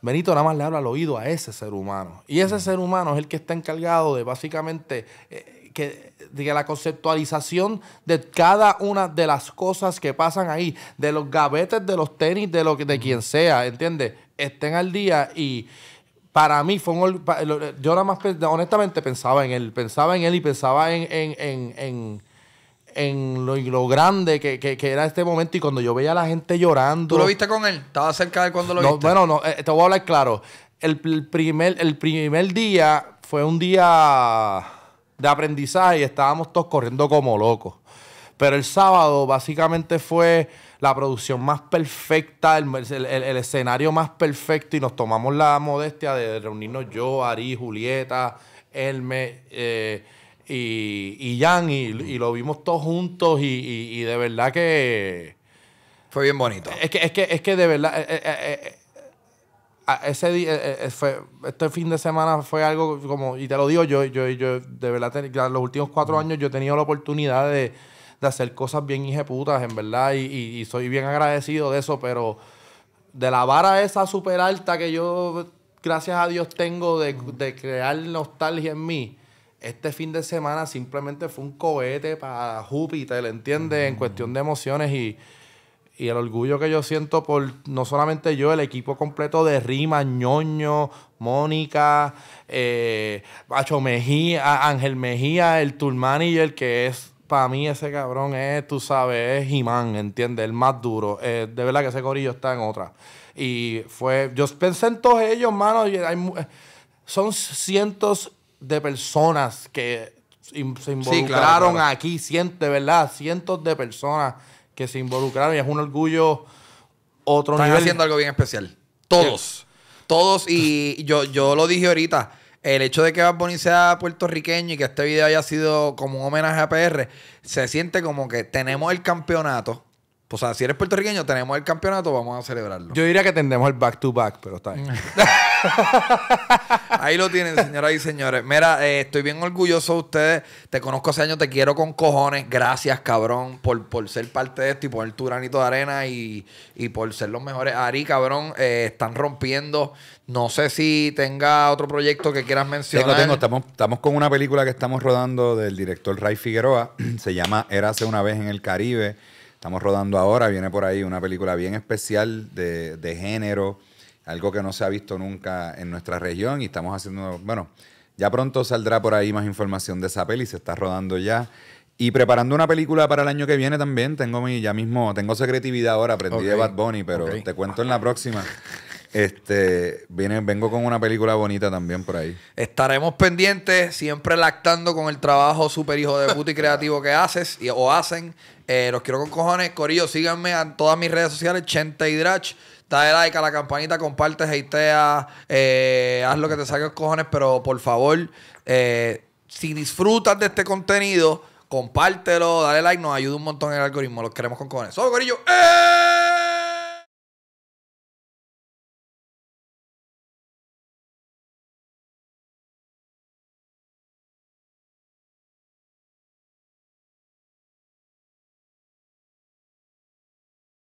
Benito nada más le habla al oído a ese ser humano. Y ese mm. ser humano es el que está encargado de básicamente eh, que, de la conceptualización de cada una de las cosas que pasan ahí, de los gavetes, de los tenis, de, lo que, de mm. quien sea, ¿entiendes? Estén al día y para mí fue un... Yo nada más honestamente pensaba en él, pensaba en él y pensaba en en lo, lo grande que, era este momento y cuando yo veía a la gente llorando. ¿Tú lo viste con él? ¿Estaba cerca de cuando lo viste? Bueno, no, eh, te voy a hablar claro. El, primer, el primer día fue un día de aprendizaje y estábamos todos corriendo como locos. Pero el sábado básicamente fue la producción más perfecta, el, el, escenario más perfecto y nos tomamos la modestia de reunirnos yo, Ari, Julieta, Elme. Eh, y, y Jan, y, lo vimos todos juntos, y, de verdad que. Fue bien bonito. Es que, es que, es que de verdad. Eh, eh, eh, ese este fin de semana fue algo como, y te lo digo, yo, yo, yo de verdad, los últimos cuatro años yo he tenido la oportunidad de, hacer cosas bien putas, en verdad, y soy bien agradecido de eso, pero de la vara esa super alta que yo, gracias a Dios, tengo de, de crear nostalgia en mí, este fin de semana simplemente fue un cohete para Júpiter, ¿entiendes? En mm. cuestión de emociones y, el orgullo que yo siento por no solamente yo, el equipo completo de Rima, Ñoño, Mónica, Bacho eh, Mejía, Ángel Mejía, el tour manager que es. Para mí ese cabrón es, tú sabes, es Jimán, ¿entiendes? El más duro. Eh, de verdad que ese gorillo está en otra. Y fue, yo pensé en todos ellos, mano, son cientos de personas que se involucraron aquí, cientos, de verdad, cientos de personas que se involucraron y es un orgullo otro Están haciendo algo bien especial. Todos. Todos y yo, yo lo dije ahorita, el hecho de que Bad sea puertorriqueño y que este video haya sido como un homenaje a PR, se siente como que tenemos el campeonato pues, o sea, si eres puertorriqueño, tenemos el campeonato, vamos a celebrarlo. Yo diría que tendemos el back to back, pero está bien. Ahí lo tienen, señoras y señores. Mira, eh, estoy bien orgulloso de ustedes. Te conozco hace años, te quiero con cojones. Gracias, cabrón, por, por ser parte de esto y poner tu granito de arena y, por ser los mejores. Ari, cabrón, eh, están rompiendo. No sé si tenga otro proyecto que quieras mencionar. Tengo, tengo. Estamos, estamos con una película que estamos rodando del director Ray Figueroa. Se llama Érase una vez en el Caribe. Estamos rodando ahora, viene por ahí una película bien especial de, género, algo que no se ha visto nunca en nuestra región y estamos haciendo, bueno, ya pronto saldrá por ahí más información de esa peli, se está rodando ya. Y preparando una película para el año que viene también, tengo mi, ya mismo, tengo secretividad ahora, aprendí de Bad Bunny, pero te cuento en la próxima. Este, viene, vengo con una película bonita también por ahí. Estaremos pendientes, siempre lactando con el trabajo super hijo de puta y creativo que haces o hacen. Eh, los quiero con cojones. Corillo, síganme en todas mis redes sociales, Chente y Drach. Dale like a la campanita, comparte, hatea, eh, haz lo que te saque los cojones, pero por favor, eh, si disfrutas de este contenido, compártelo, dale like, nos ayuda un montón el algoritmo. Los queremos con cojones. Solo, Corillo. ¡Eh!